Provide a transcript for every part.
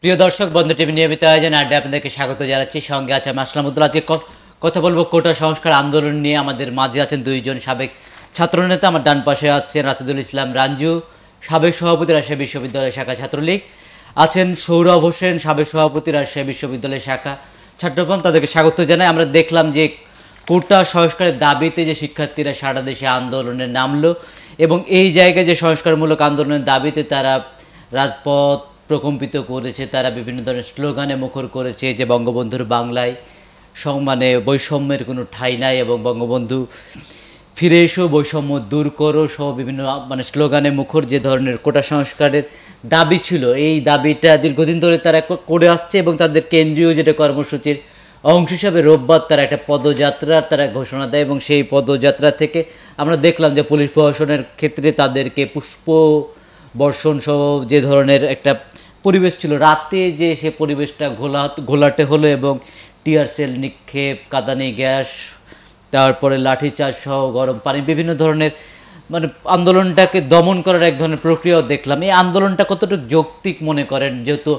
প্রিয় দর্শক বন্ধু টিভি নিয়মিত আয়োজন আড্ডা আপনাদেরকে স্বাগত জানাচ্ছি সঙ্গে আছে মাসলাম উদ্দুল আজকে কথা বলবো কোটা সংস্কার আন্দোলন নিয়ে আমাদের মাঝে আছেন দুইজন সাবেক ছাত্রনেতা আমার ডান পাশে আছেন রাশিদুল ইসলাম রাঞ্জু সাবেক সভাপতি রাজশাহী বিশ্ববিদ্যালয় শাখা ছাত্রলীগ আছেন সৌরভ হোসেন সাবেক সভাপতি রাজশাহী বিশ্ববিদ্যালয় শাখা ছাত্রপন তাদেরকে স্বাগত জানাই আমরা দেখলাম যে কোটা সংস্কারের দাবিতে যে শিক্ষার্থীরা সারা দেশে আন্দোলনে নামলো এবং এই জায়গায় যে সংস্কারমূলক আন্দোলনের দাবিতে তারা রাজপথ প্রকম্পিত করেছে তারা বিভিন্ন ধরনের স্লোগানে মুখর করেছে যে বঙ্গবন্ধুর বাংলায় সম্মানে বৈষম্যের কোনো ঠাঁই নাই এবং বঙ্গবন্ধু ফিরে এসো বৈষম্য দূর করো সহ বিভিন্ন মানে স্লোগানে মুখর যে ধরনের কোটা সংস্কারের দাবি ছিল এই দাবিটা দীর্ঘদিন ধরে তারা করে আসছে এবং তাদের কেন্দ্রীয় যেটা কর্মসূচির অংশ হিসাবে রোববার তারা একটা পদযাত্রার তারা ঘোষণা দেয় এবং সেই পদযাত্রা থেকে আমরা দেখলাম যে পুলিশ প্রশাসনের ক্ষেত্রে তাদেরকে পুষ্প বর্ষণ সহ যে ধরনের একটা পরিবেশ ছিল রাতে যে সে পরিবেশটা ঘোলা ঘোলাটে হলো এবং টিয়ার সেল নিক্ষেপ কাদানি গ্যাস তারপরে লাঠিচার্জ সহ গরম পানি বিভিন্ন ধরনের মানে আন্দোলনটাকে দমন করার এক ধরনের প্রক্রিয়াও দেখলাম এই আন্দোলনটা কতটুকু যৌক্তিক মনে করেন যেহেতু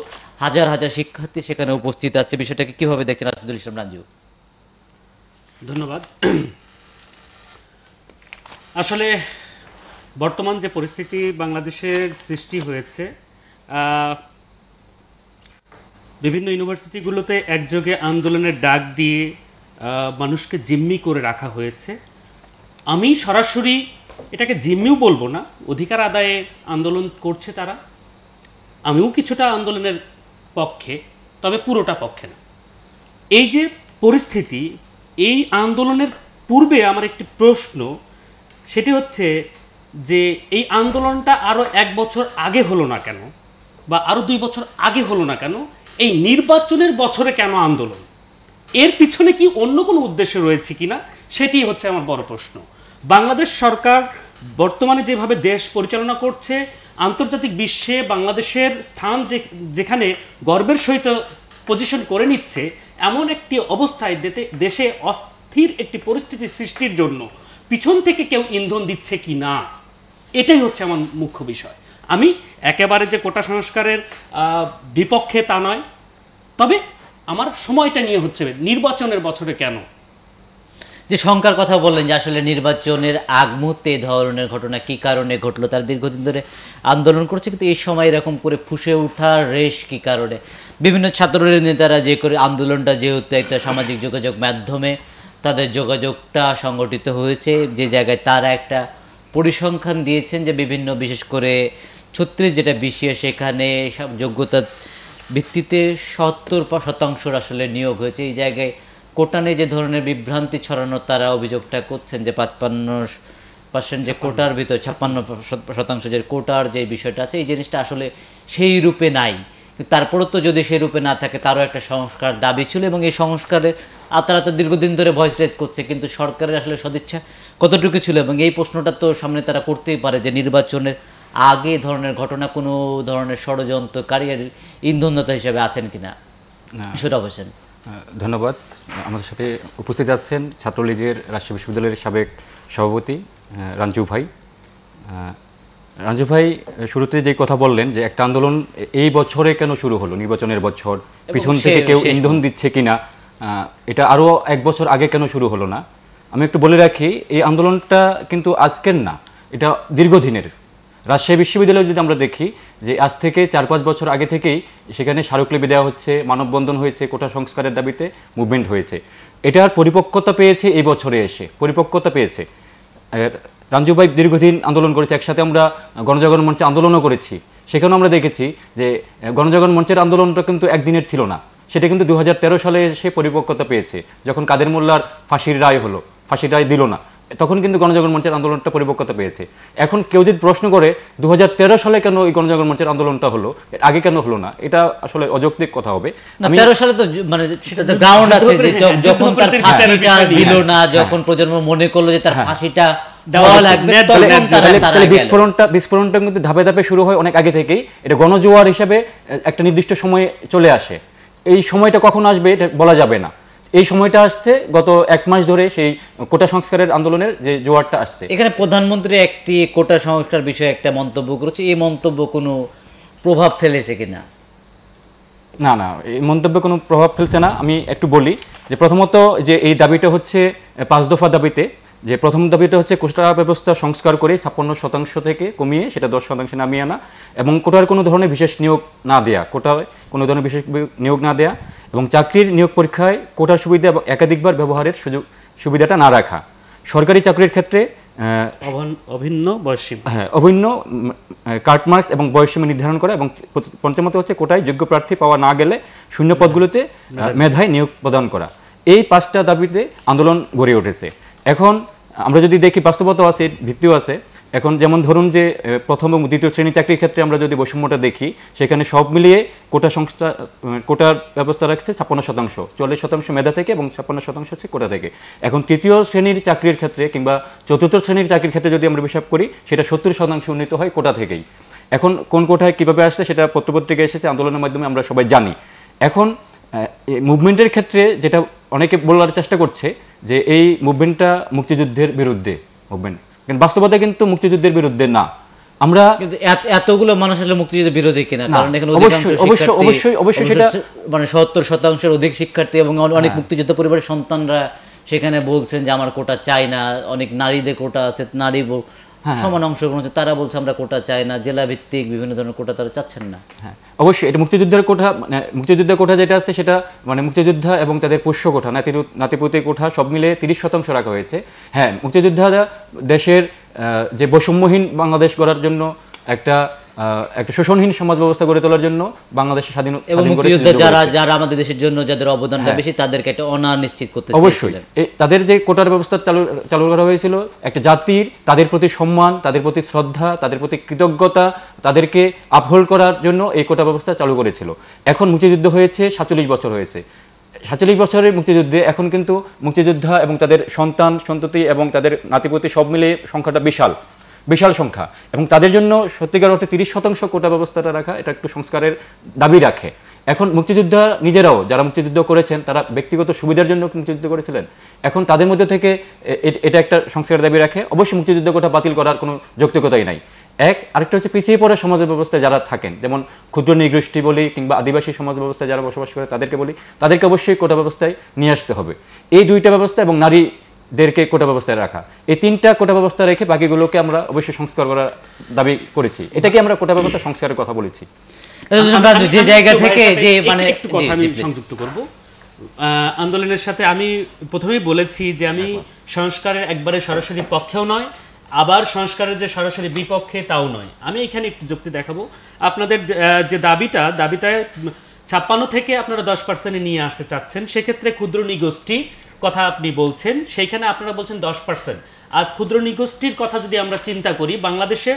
হাজার হাজার শিক্ষার্থী সেখানে উপস্থিত আছে বিষয়টাকে কীভাবে দেখছেন আসাদুল ইসলাম রাজু ধন্যবাদ আসলে বর্তমান যে পরিস্থিতি বাংলাদেশের সৃষ্টি হয়েছে বিভিন্ন ইউনিভার্সিটিগুলোতে একযোগে আন্দোলনের ডাক দিয়ে মানুষকে জিম্মি করে রাখা হয়েছে আমি সরাসরি এটাকে জিম্মিও বলবো না অধিকার আদায়ে আন্দোলন করছে তারা আমিও কিছুটা আন্দোলনের পক্ষে তবে পুরোটা পক্ষে না এই যে পরিস্থিতি এই আন্দোলনের পূর্বে আমার একটি প্রশ্ন সেটি হচ্ছে যে এই আন্দোলনটা আরও এক বছর আগে হলো না কেন বা আরও দুই বছর আগে হলো না কেন এই নির্বাচনের বছরে কেন আন্দোলন এর পিছনে কি অন্য কোনো উদ্দেশ্য রয়েছে কিনা সেটি হচ্ছে আমার বড় প্রশ্ন বাংলাদেশ সরকার বর্তমানে যেভাবে দেশ পরিচালনা করছে আন্তর্জাতিক বিশ্বে বাংলাদেশের স্থান যে যেখানে গর্বের সহিত পজিশন করে নিচ্ছে এমন একটি অবস্থায় দেতে দেশে অস্থির একটি পরিস্থিতি সৃষ্টির জন্য পিছন থেকে কেউ ইন্ধন দিচ্ছে কি না এটাই হচ্ছে আমার মুখ্য বিষয় আমি একেবারে যে কোটা সংস্কারের বিপক্ষে তা নয় তবে আমার সময়টা নিয়ে হচ্ছে নির্বাচনের বছরে কেন যে শঙ্কার কথা বললেন যে আসলে নির্বাচনের আগ মুহূর্তে ধরনের ঘটনা কি কারণে ঘটলো তার দীর্ঘদিন ধরে আন্দোলন করছে কিন্তু এই সময় এরকম করে ফুসে ওঠার রেশ কি কারণে বিভিন্ন ছাত্রের নেতারা যে করে আন্দোলনটা যেহেতু একটা সামাজিক যোগাযোগ মাধ্যমে তাদের যোগাযোগটা সংগঠিত হয়েছে যে জায়গায় তারা একটা পরিসংখ্যান দিয়েছেন যে বিভিন্ন বিশেষ করে ছত্রিশ যেটা বিষয়ে সেখানে সব যোগ্যতার ভিত্তিতে সত্তর শতাংশর আসলে নিয়োগ হয়েছে এই জায়গায় কোটানে যে ধরনের বিভ্রান্তি ছড়ানো তারা অভিযোগটা করছেন যে পাঁচপান্ন পার্সেন্ট যে কোটার ভিতর ছাপ্পান্ন শতাংশ যে কোটার যে বিষয়টা আছে এই জিনিসটা আসলে সেই রূপে নাই তারপরও তো যদি সে রূপে না থাকে তারও একটা সংস্কার দাবি ছিল এবং এই সংস্কারের তারা তো দীর্ঘদিন ধরে ভয়েস রেজ করছে কিন্তু সরকারের আসলে সদিচ্ছা কতটুকু ছিল এবং এই প্রশ্নটা তো সামনে তারা করতেই পারে যে নির্বাচনের আগে ধরনের ঘটনা কোনো ধরনের কারিয়ার ইন্ধনদাতা হিসেবে আছেন কিনা সুরাব হোসেন ধন্যবাদ আমাদের সাথে উপস্থিত আছেন ছাত্রলীগের রাজশাহী বিশ্ববিদ্যালয়ের সাবেক সভাপতি রাঞ্জু ভাই রাজু ভাই শুরুতে যে কথা বললেন যে একটা আন্দোলন এই বছরে কেন শুরু হলো নির্বাচনের বছর পিছন থেকে কেউ ইন্ধন দিচ্ছে কিনা এটা আরও এক বছর আগে কেন শুরু হলো না আমি একটু বলে রাখি এই আন্দোলনটা কিন্তু আজকের না এটা দীর্ঘদিনের রাজশাহী বিশ্ববিদ্যালয়ে যদি আমরা দেখি যে আজ থেকে চার পাঁচ বছর আগে থেকেই সেখানে স্মারকলিপি দেওয়া হচ্ছে মানববন্ধন হয়েছে কোটা সংস্কারের দাবিতে মুভমেন্ট হয়েছে এটার পরিপক্কতা পেয়েছে এই বছরে এসে পরিপক্কতা পেয়েছে রাঞ্জু ভাই দীর্ঘদিন আন্দোলন করেছে একসাথে আমরা গণজাগরণ মঞ্চে আন্দোলনও করেছি সেখানেও আমরা দেখেছি যে গণজাগরণ মঞ্চের আন্দোলনটা কিন্তু একদিনের ছিল না সেটা কিন্তু দু সালে সে পরিপক্কতা পেয়েছে যখন কাদের মোল্লার ফাঁসির রায় হলো ফাঁসির রায় দিল না তখন কিন্তু গণজাগরণ মঞ্চের আন্দোলনটা পরিপক্কতা পেয়েছে এখন কেউ যদি প্রশ্ন করে দু সালে কেন এই গণজাগরণ মঞ্চের আন্দোলনটা হলো আগে কেন হলো না এটা আসলে অযৌক্তিক কথা হবে তেরো সালে তো মানে গ্রাউন্ড আছে যখন তার দিল না হ্যাঁ। যখন প্রজন্ম মনে করলো যে তার হ্যাঁ। ফাঁসিটা বিস্ফোরণটা কিন্তু ধাপে ধাপে শুরু হয় অনেক আগে থেকেই এটা গণজোয়ার একটা নির্দিষ্ট সময়ে চলে আসে এই সময়টা কখন আসবে এটা বলা যাবে না এই সময়টা আসছে গত এক মাস ধরে সেই কোটা সংস্কারের আন্দোলনের যে জোয়ারটা আসছে এখানে প্রধানমন্ত্রী একটি কোটা সংস্কার বিষয়ে একটা মন্তব্য করেছে এই মন্তব্য কোনো প্রভাব ফেলেছে কিনা না না এই মন্তব্যে কোনো প্রভাব ফেলছে না আমি একটু বলি যে প্রথমত যে এই দাবিটা হচ্ছে পাঁচ দফা দাবিতে যে প্রথম দাবিটা হচ্ছে কোটা ব্যবস্থা সংস্কার করে ছাপ্পান্ন শতাংশ থেকে কমিয়ে সেটা দশ শতাংশে নামিয়ে আনা এবং কোটার কোনো ধরনের বিশেষ নিয়োগ না দেয়া কোটায় কোনো ধরনের বিশেষ নিয়োগ না দেয়া এবং চাকরির নিয়োগ পরীক্ষায় কোটার সুবিধা একাধিকবার ব্যবহারের সুযোগ সুবিধাটা না রাখা সরকারি চাকরির ক্ষেত্রে অভিন্ন বয়সী হ্যাঁ অভিন্ন কার্টমার্কস এবং বয়সীমা নির্ধারণ করা এবং পঞ্চমত হচ্ছে কোটায় যোগ্য প্রার্থী পাওয়া না গেলে শূন্য পদগুলোতে মেধায় নিয়োগ প্রদান করা এই পাঁচটা দাবিতে আন্দোলন গড়ে উঠেছে এখন আমরা যদি দেখি বাস্তবতা আছে ভিত্তিও আছে এখন যেমন ধরুন যে প্রথম এবং দ্বিতীয় শ্রেণীর চাকরির ক্ষেত্রে আমরা যদি বৈষম্যটা দেখি সেখানে সব মিলিয়ে কোটা সংস্থা কোটার ব্যবস্থা রাখছে ছাপ্পান্ন শতাংশ চল্লিশ শতাংশ মেধা থেকে এবং ছাপ্পান্ন শতাংশ হচ্ছে কোটা থেকে এখন তৃতীয় শ্রেণীর চাকরির ক্ষেত্রে কিংবা চতুর্থ শ্রেণীর চাকরির ক্ষেত্রে যদি আমরা হিসাব করি সেটা সত্তর শতাংশ উন্নীত হয় কোটা থেকেই এখন কোন কোটায় কীভাবে আসছে সেটা পত্রপত্রিকায় এসেছে আন্দোলনের মাধ্যমে আমরা সবাই জানি এখন মুভমেন্টের ক্ষেত্রে যেটা অনেকে বলার চেষ্টা করছে যে এই মুভমেন্টটা মুক্তিযুদ্ধের বিরুদ্ধে মুভমেন্ট কিন্তু বাস্তবতা কিন্তু মুক্তিযুদ্ধের বিরুদ্ধে না আমরা কিন্তু এতগুলো মানুষ আসলে মুক্তিযুদ্ধের বিরোধী কিনা কারণ এখানে অবশ্যই অবশ্যই অবশ্যই সেটা মানে সত্তর শতাংশের অধিক শিক্ষার্থী এবং অনেক হ্যাঁ। মুক্তিযুদ্ধ পরিবারের সন্তানরা সেখানে বলছেন যে আমার কোটা চাই না অনেক নারীদের কোটা আছে নারী হ্যাঁ। সমান অংশগ্রহণ হচ্ছে তারা বলছে আমরা কোটা চাই না জেলা ভিত্তিক বিভিন্ন ধরনের কোটা তারা চাচ্ছেন না হ্যাঁ অবশ্যই এটা মুক্তিযুদ্ধের কোঠা মানে মুক্তিযুদ্ধের কোঠা যেটা আছে সেটা মানে মুক্তিযোদ্ধা এবং তাদের পোষ্য কোঠা নাতি নাতিপুতি কোঠা সব মিলে তিরিশ শতাংশ রাখা হয়েছে হ্যাঁ মুক্তিযোদ্ধারা দেশের যে বৈষম্যহীন বাংলাদেশ গড়ার জন্য একটা একটা শোষণহীন সমাজ ব্যবস্থা গড়ে তোলার জন্য বাংলাদেশের স্বাধীন এবং মুক্তিযোদ্ধা যারা যারা আমাদের দেশের জন্য যাদের অবদানটা হ্যাঁ। বেশি তাদেরকে একটা অনার নিশ্চিত করতে অবশ্যই তাদের যে কোটার ব্যবস্থা চালু চালু করা হয়েছিল একটা জাতির তাদের প্রতি সম্মান তাদের প্রতি শ্রদ্ধা তাদের প্রতি কৃতজ্ঞতা তাদেরকে আপহোল্ড করার জন্য এই কোটা ব্যবস্থা চালু করেছিল এখন মুক্তিযুদ্ধ হয়েছে সাতচল্লিশ বছর হয়েছে সাতচল্লিশ বছরের মুক্তিযুদ্ধে এখন কিন্তু মুক্তিযোদ্ধা এবং তাদের সন্তান সন্ততি এবং তাদের নাতিপতি সব মিলে সংখ্যাটা বিশাল বিশাল সংখ্যা এবং তাদের জন্য সত্যিকার অর্থে তিরিশ শতাংশ কোটা ব্যবস্থাটা রাখা এটা একটু সংস্কারের দাবি রাখে এখন মুক্তিযোদ্ধা নিজেরাও যারা মুক্তিযুদ্ধ করেছেন তারা ব্যক্তিগত সুবিধার জন্য মুক্তিযুদ্ধ করেছিলেন এখন তাদের মধ্যে থেকে এটা একটা সংস্কারের দাবি রাখে অবশ্যই মুক্তিযুদ্ধ কোটা বাতিল করার কোনো যৌক্তিকতাই নাই এক আরেকটা হচ্ছে পিছিয়ে পড়া সমাজ ব্যবস্থায় যারা থাকেন যেমন ক্ষুদ্র নিগোষ্ঠী বলি কিংবা আদিবাসী সমাজ ব্যবস্থায় যারা বসবাস করে তাদেরকে বলি তাদেরকে অবশ্যই কোটা ব্যবস্থায় নিয়ে আসতে হবে এই দুইটা ব্যবস্থা এবং নারী দেরকে কোটা ব্যবস্থায় রাখা এই তিনটা কোটা ব্যবস্থা রেখে বাকিগুলোকে আমরা অবশ্যই সংস্কার করার দাবি করেছি এটাকে আমরা কোটা ব্যবস্থা সংস্কারের কথা বলেছি আচ্ছা, আচ্ছা, যে জায়গা থেকে যে মানে একটু কথা আমি সংযুক্ত করব আন্দোলনের সাথে আমি প্রথমেই বলেছি যে আমি সংস্কারের একবারে সরাসরি পক্ষেও নয় আবার সংস্কারের যে সরাসরি বিপক্ষে তাও নয় আমি এখানে একটু যুক্তি দেখাবো আপনাদের যে দাবিটা দাবিটায় ছাপ্পান্ন থেকে আপনারা দশ পার্সেন্টে নিয়ে আসতে চাচ্ছেন সেক্ষেত্রে ক্ষুদ্র নিগোষ্ঠী কথা আপনি বলছেন সেইখানে আপনারা বলছেন দশ পার্সেন্ট আজ ক্ষুদ্র নিগোষ্ঠীর কথা যদি আমরা চিন্তা করি বাংলাদেশে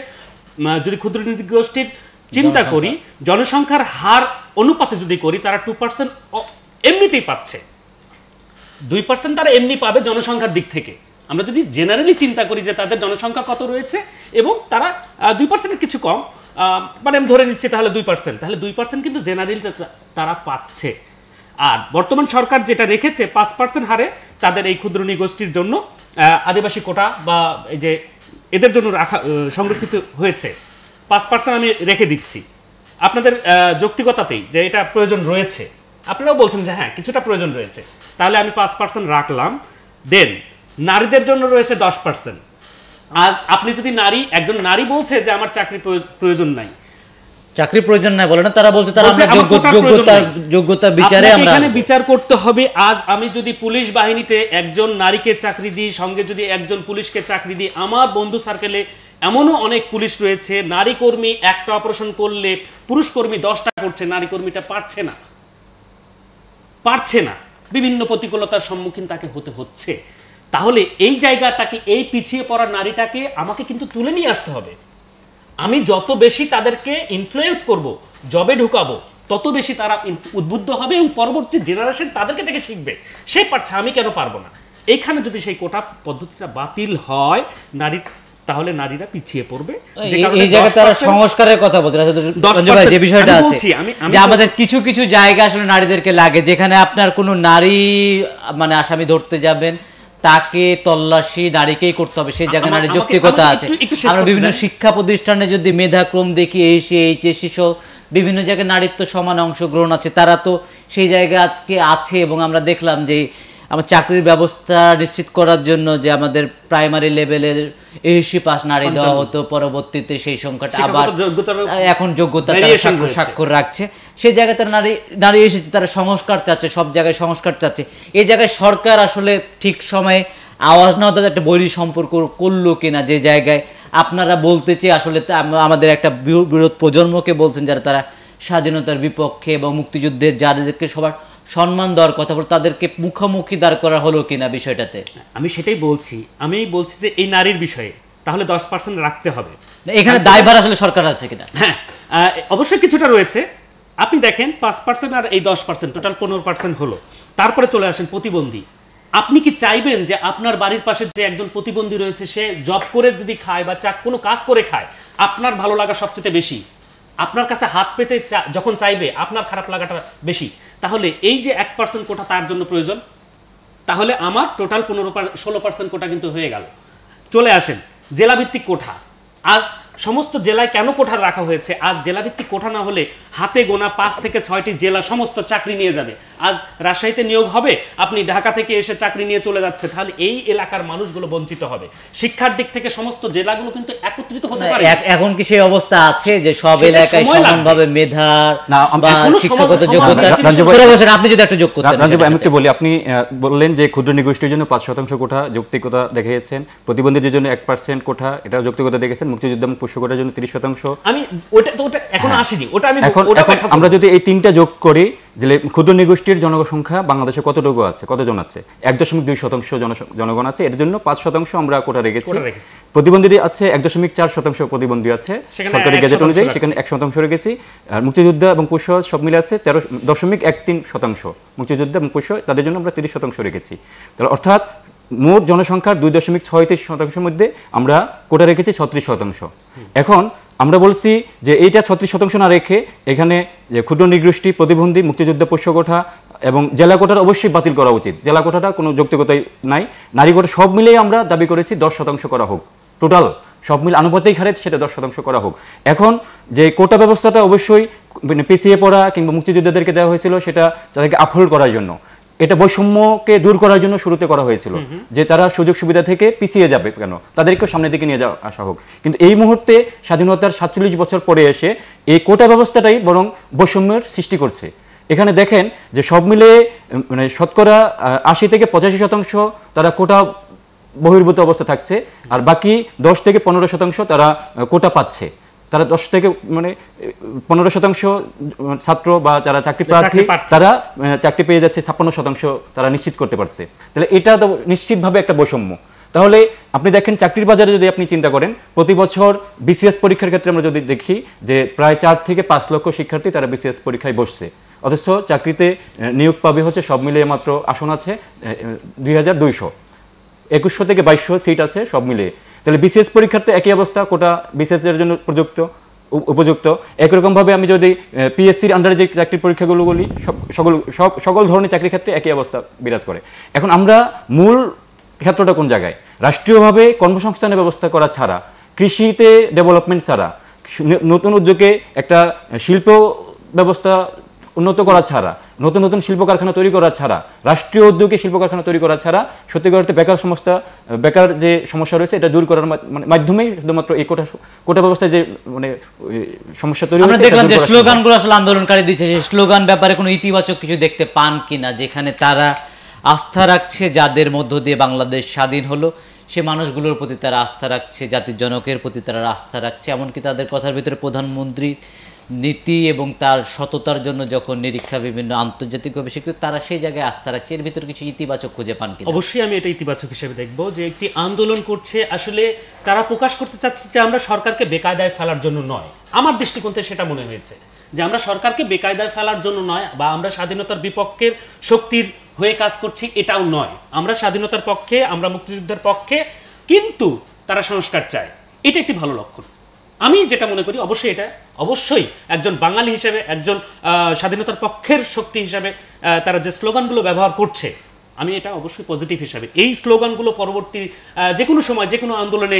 যদি ক্ষুদ্র নিগোষ্ঠীর চিন্তা করি জনসংখ্যার হার অনুপাতে যদি করি তারা টু পার্সেন্ট এমনিতেই পাচ্ছে দুই পার্সেন্ট তারা এমনি পাবে জনসংখ্যার দিক থেকে আমরা যদি জেনারেলি চিন্তা করি যে তাদের জনসংখ্যা কত রয়েছে এবং তারা দুই পার্সেন্টের কিছু কম মানে আমি ধরে নিচ্ছি তাহলে দুই পার্সেন্ট তাহলে দুই পার্সেন্ট কিন্তু জেনারেলি তারা পাচ্ছে আর বর্তমান সরকার যেটা রেখেছে পাঁচ পার্সেন্ট হারে তাদের এই ক্ষুদ্র নিগোষ্ঠীর জন্য আদিবাসী কোটা বা এই যে এদের জন্য রাখা সংরক্ষিত হয়েছে পাঁচ পার্সেন্ট আমি রেখে দিচ্ছি আপনাদের যৌক্তিকতাতেই যে এটা প্রয়োজন রয়েছে আপনারাও বলছেন যে হ্যাঁ কিছুটা প্রয়োজন রয়েছে তাহলে আমি পাঁচ পার্সেন্ট রাখলাম দেন নারীদের জন্য রয়েছে দশ পার্সেন্ট আজ আপনি যদি নারী একজন নারী বলছে যে আমার চাকরি প্রয়োজন নাই চাকরি প্রয়োজন নাই বলে না তারা বলছে তারা যোগ্যতার যোগ্যতার বিচারে আমরা এখানে বিচার করতে হবে আজ আমি যদি পুলিশ বাহিনীতে একজন নারীকে চাকরি দিই সঙ্গে যদি একজন পুলিশকে চাকরি দিই আমার বন্ধু সার্কেলে এমনও অনেক পুলিশ রয়েছে নারী কর্মী একটা অপারেশন করলে পুরুষ কর্মী দশটা করছে নারী কর্মীটা পারছে না পারছে না বিভিন্ন প্রতিকূলতার সম্মুখীন তাকে হতে হচ্ছে তাহলে এই জায়গাটাকে এই পিছিয়ে পড়া নারীটাকে আমাকে কিন্তু তুলে নিয়ে আসতে হবে আমি যত বেশি তাদেরকে ইনফ্লুয়েস করব জবে ঢুকাবো তত বেশি তারা উদ্বুদ্ধ হবে এবং পরবর্তী জেনারেশন তাদেরকে থেকে শিখবে সে পারছে আমি কেন পারবো না এখানে যদি সেই কোটা পদ্ধতিটা বাতিল হয় নারী তাহলে নারীরা পিছিয়ে পড়বে এই জায়গায় তারা সংস্কারের কথা বলছেন যে বিষয়টা আছে যে আমাদের কিছু কিছু জায়গা আসলে নারীদেরকে লাগে যেখানে আপনার কোনো নারী মানে আসামি ধরতে যাবেন তাকে তল্লাশি নারীকেই করতে হবে সেই জায়গায় নারী যৌক্তিকতা আছে আমরা বিভিন্ন শিক্ষা প্রতিষ্ঠানে যদি মেধাক্রম দেখি এই সে এইচ এস শিশু বিভিন্ন জায়গায় নারীর তো সমান অংশগ্রহণ আছে তারা তো সেই জায়গায় আজকে আছে এবং আমরা দেখলাম যে আমার চাকরির ব্যবস্থা নিশ্চিত করার জন্য যে আমাদের প্রাইমারি লেভেলের এসি পাস নারী দেওয়া হতো পরবর্তীতে সেই সংখ্যাটা আবার এখন যোগ্যতা স্বাক্ষর রাখছে সেই জায়গায় তারা নারী নারী এসেছে তারা সংস্কার চাচ্ছে সব জায়গায় সংস্কার চাচ্ছে এই জায়গায় সরকার আসলে ঠিক সময়ে আওয়াজ না তাদের একটা বৈরী সম্পর্ক করলো কিনা যে জায়গায় আপনারা বলতে চেয়ে আসলে আমাদের একটা বিরোধ প্রজন্মকে বলছেন যারা তারা স্বাধীনতার বিপক্ষে এবং মুক্তিযুদ্ধের যাদেরকে সবার সম্মান দেওয়ার কথা বল তাদেরকে মুখোমুখি দাঁড় করা হলো কিনা বিষয়টাতে আমি সেটাই বলছি আমি বলছি যে এই নারীর বিষয়ে তাহলে দশ পার্সেন্ট রাখতে হবে এখানে দায়ভার আসলে সরকার আছে কিনা হ্যাঁ অবশ্যই কিছুটা রয়েছে আপনি দেখেন পাঁচ পার্সেন্ট আর এই দশ পার্সেন্ট টোটাল পনেরো পার্সেন্ট হলো তারপরে চলে আসেন প্রতিবন্ধী আপনি কি চাইবেন যে আপনার বাড়ির পাশে যে একজন প্রতিবন্ধী রয়েছে সে জব করে যদি খায় বা চাক কোনো কাজ করে খায় আপনার ভালো লাগা সবচেয়ে বেশি আপনার কাছে হাত পেতে যখন চাইবে আপনার খারাপ লাগাটা বেশি তাহলে এই যে এক পার্সেন্ট কোটা তার জন্য প্রয়োজন তাহলে আমার টোটাল পনেরো ষোলো পার্সেন্ট কোটা কিন্তু হয়ে গেল চলে আসেন জেলাভিত্তিক কোঠা আজ সমস্ত জেলায় কেন কোঠার রাখা হয়েছে আজ জেলাভিত্তিক কোঠা না হলে হাতে গোনা পাঁচ থেকে ছয়টি জেলা সমস্ত চাকরি নিয়ে যাবে আজ রাজশাহীতে নিয়োগ হবে আপনি ঢাকা থেকে এসে চাকরি নিয়ে চলে যাচ্ছে তাহলে এই এলাকার মানুষগুলো বঞ্চিত হবে শিক্ষার দিক থেকে সমস্ত জেলাগুলো কিন্তু একত্রিত হতে পারে এখন কি সেই অবস্থা আছে যে সব এলাকায় সমানভাবে মেধার বা শিক্ষাগত যোগ্যতা আপনি যদি একটা যোগ করতেন আমি একটু বলি আপনি বললেন যে ক্ষুদ্র নিগোষ্ঠীর জন্য পাঁচ শতাংশ কোঠা যৌক্তিকতা দেখিয়েছেন প্রতিবন্ধীদের জন্য এক পার্সেন্ট কোঠা এটা যৌক্তিকতা দেখেছেন মুক্তিযুদ্ধ পোষ্য কোটার জন্য তিরিশ শতাংশ আমি ওটা তো ওটা এখন হ্যাঁ। আসেনি ওটা আমি এখন আমরা যদি এই তিনটা যোগ করি যে ক্ষুদ্র নিগোষ্ঠীর জনসংখ্যা বাংলাদেশে কতটুকু আছে কতজন আছে এক দশমিক দুই শতাংশ জনগণ আছে এর জন্য পাঁচ শতাংশ আমরা কোটা রেখেছি প্রতিবন্ধী আছে এক দশমিক চার শতাংশ প্রতিবন্ধী আছে সরকারি গ্যাজেট অনুযায়ী সেখানে এক শতাংশ রেখেছি আর মুক্তিযোদ্ধা এবং পুষ্য সব মিলে আছে তেরো দশমিক এক তিন শতাংশ মুক্তিযোদ্ধা এবং পুষ্য তাদের জন্য আমরা তিরিশ শতাংশ রেখেছি তাহলে অর্থাৎ মোট জনসংখ্যার দুই দশমিক ছয় তেইশ শতাংশের মধ্যে আমরা কোটা রেখেছি ছত্রিশ শতাংশ এখন আমরা বলছি যে এইটা ছত্রিশ শতাংশ না রেখে এখানে যে ক্ষুদ্র নিগৃষ্টি প্রতিবন্ধী মুক্তিযোদ্ধা পোষ্য কোঠা এবং জেলা কোটার অবশ্যই বাতিল করা উচিত জেলা কোটাটা কোনো যৌক্তিকতাই নাই নারী কোটা সব মিলেই আমরা দাবি করেছি দশ শতাংশ করা হোক টোটাল সব মিল আনুপাতিক হারে সেটা দশ শতাংশ করা হোক এখন যে কোটা ব্যবস্থাটা অবশ্যই মানে পিছিয়ে পড়া কিংবা মুক্তিযোদ্ধাদেরকে দেওয়া হয়েছিল সেটা তাদেরকে আফহোল্ড করার জন্য এটা বৈষম্যকে দূর করার জন্য শুরুতে করা হয়েছিল যে তারা সুযোগ সুবিধা থেকে পিছিয়ে যাবে কেন তাদেরকেও সামনের দিকে নিয়ে যাওয়া আসা হোক কিন্তু এই মুহূর্তে স্বাধীনতার সাতচল্লিশ বছর পরে এসে এই কোটা ব্যবস্থাটাই বরং বৈষম্যের সৃষ্টি করছে এখানে দেখেন যে সব মিলে মানে শতকরা আশি থেকে পঁচাশি শতাংশ তারা কোটা বহির্ভূত অবস্থা থাকছে আর বাকি দশ থেকে পনেরো শতাংশ তারা কোটা পাচ্ছে তারা দশ থেকে মানে পনেরো শতাংশ ছাত্র বা যারা চাকরি মানে প্রার্থী তারা চাকরি পেয়ে যাচ্ছে ছাপ্পান্ন শতাংশ তারা নিশ্চিত করতে পারছে তাহলে এটা তো নিশ্চিতভাবে একটা বৈষম্য তাহলে আপনি দেখেন চাকরির বাজারে যদি আপনি চিন্তা করেন প্রতি বছর বিসিএস পরীক্ষার ক্ষেত্রে আমরা যদি দেখি যে প্রায় চার থেকে পাঁচ লক্ষ শিক্ষার্থী তারা বিসিএস পরীক্ষায় বসছে অথচ চাকরিতে নিয়োগ পাবে হচ্ছে সব মিলিয়ে মাত্র আসন আছে দুই হাজার দুইশো একুশশো থেকে বাইশশো সিট আছে সব মিলিয়ে তাহলে বিসিএস পরীক্ষার তো একই অবস্থা কোটা বিশেষের জন্য প্রযুক্ত উপযুক্ত একরকমভাবে আমি যদি পিএসসির আন্ডারে যে চাকরির পরীক্ষাগুলো বলি সকল সব সকল ধরনের চাকরির ক্ষেত্রে একই অবস্থা বিরাজ করে এখন আমরা মূল ক্ষেত্রটা কোন জায়গায় রাষ্ট্রীয়ভাবে কর্মসংস্থানের ব্যবস্থা করা ছাড়া কৃষিতে ডেভেলপমেন্ট ছাড়া নতুন উদ্যোগে একটা শিল্প ব্যবস্থা উন্নত করা ছাড়া নতুন নতুন শিল্প কারখানা তৈরি করা ছাড়া রাষ্ট্রীয় উদ্যোগে শিল্প কারখানা তৈরি করা ছাড়া সত্যি বেকার সমস্যা বেকার যে সমস্যা রয়েছে এটা দূর করার মানে মাধ্যমেই শুধুমাত্র এই কোটা কোটা ব্যবস্থায় যে মানে সমস্যা তৈরি আমরা দেখলাম যে স্লোগানগুলো আসলে আন্দোলনকারী দিচ্ছে যে স্লোগান ব্যাপারে কোনো ইতিবাচক কিছু দেখতে পান কিনা যেখানে তারা আস্থা রাখছে যাদের মধ্য দিয়ে বাংলাদেশ স্বাধীন হলো সে মানুষগুলোর প্রতি তারা আস্থা রাখছে জাতির জনকের প্রতি তারা আস্থা রাখছে এমনকি তাদের কথার ভিতরে প্রধানমন্ত্রী নীতি এবং তার সততার জন্য যখন নিরীক্ষা বিভিন্ন আন্তর্জাতিকভাবে স্বীকৃত তারা সেই জায়গায় আস্থা রাখছে এর ভিতরে কিছু ইতিবাচক খুঁজে পান কিনা অবশ্যই আমি এটা ইতিবাচক হিসেবে দেখব যে একটি আন্দোলন করছে আসলে তারা প্রকাশ করতে চাচ্ছে যে আমরা সরকারকে বেকায়দায় ফেলার জন্য নয় আমার দৃষ্টিকোণ থেকে সেটা মনে হয়েছে যে আমরা সরকারকে বেকায়দায় ফেলার জন্য নয় বা আমরা স্বাধীনতার বিপক্ষের শক্তির হয়ে কাজ করছি এটাও নয় আমরা স্বাধীনতার পক্ষে আমরা মুক্তিযুদ্ধের পক্ষে কিন্তু তারা সংস্কার চায় এটা একটি ভালো লক্ষণ আমি যেটা মনে করি অবশ্যই এটা অবশ্যই একজন বাঙালি হিসেবে একজন স্বাধীনতার পক্ষের শক্তি হিসাবে তারা যে স্লোগানগুলো ব্যবহার করছে আমি এটা অবশ্যই পজিটিভ হিসাবে এই স্লোগানগুলো পরবর্তী যে কোনো সময় যে কোনো আন্দোলনে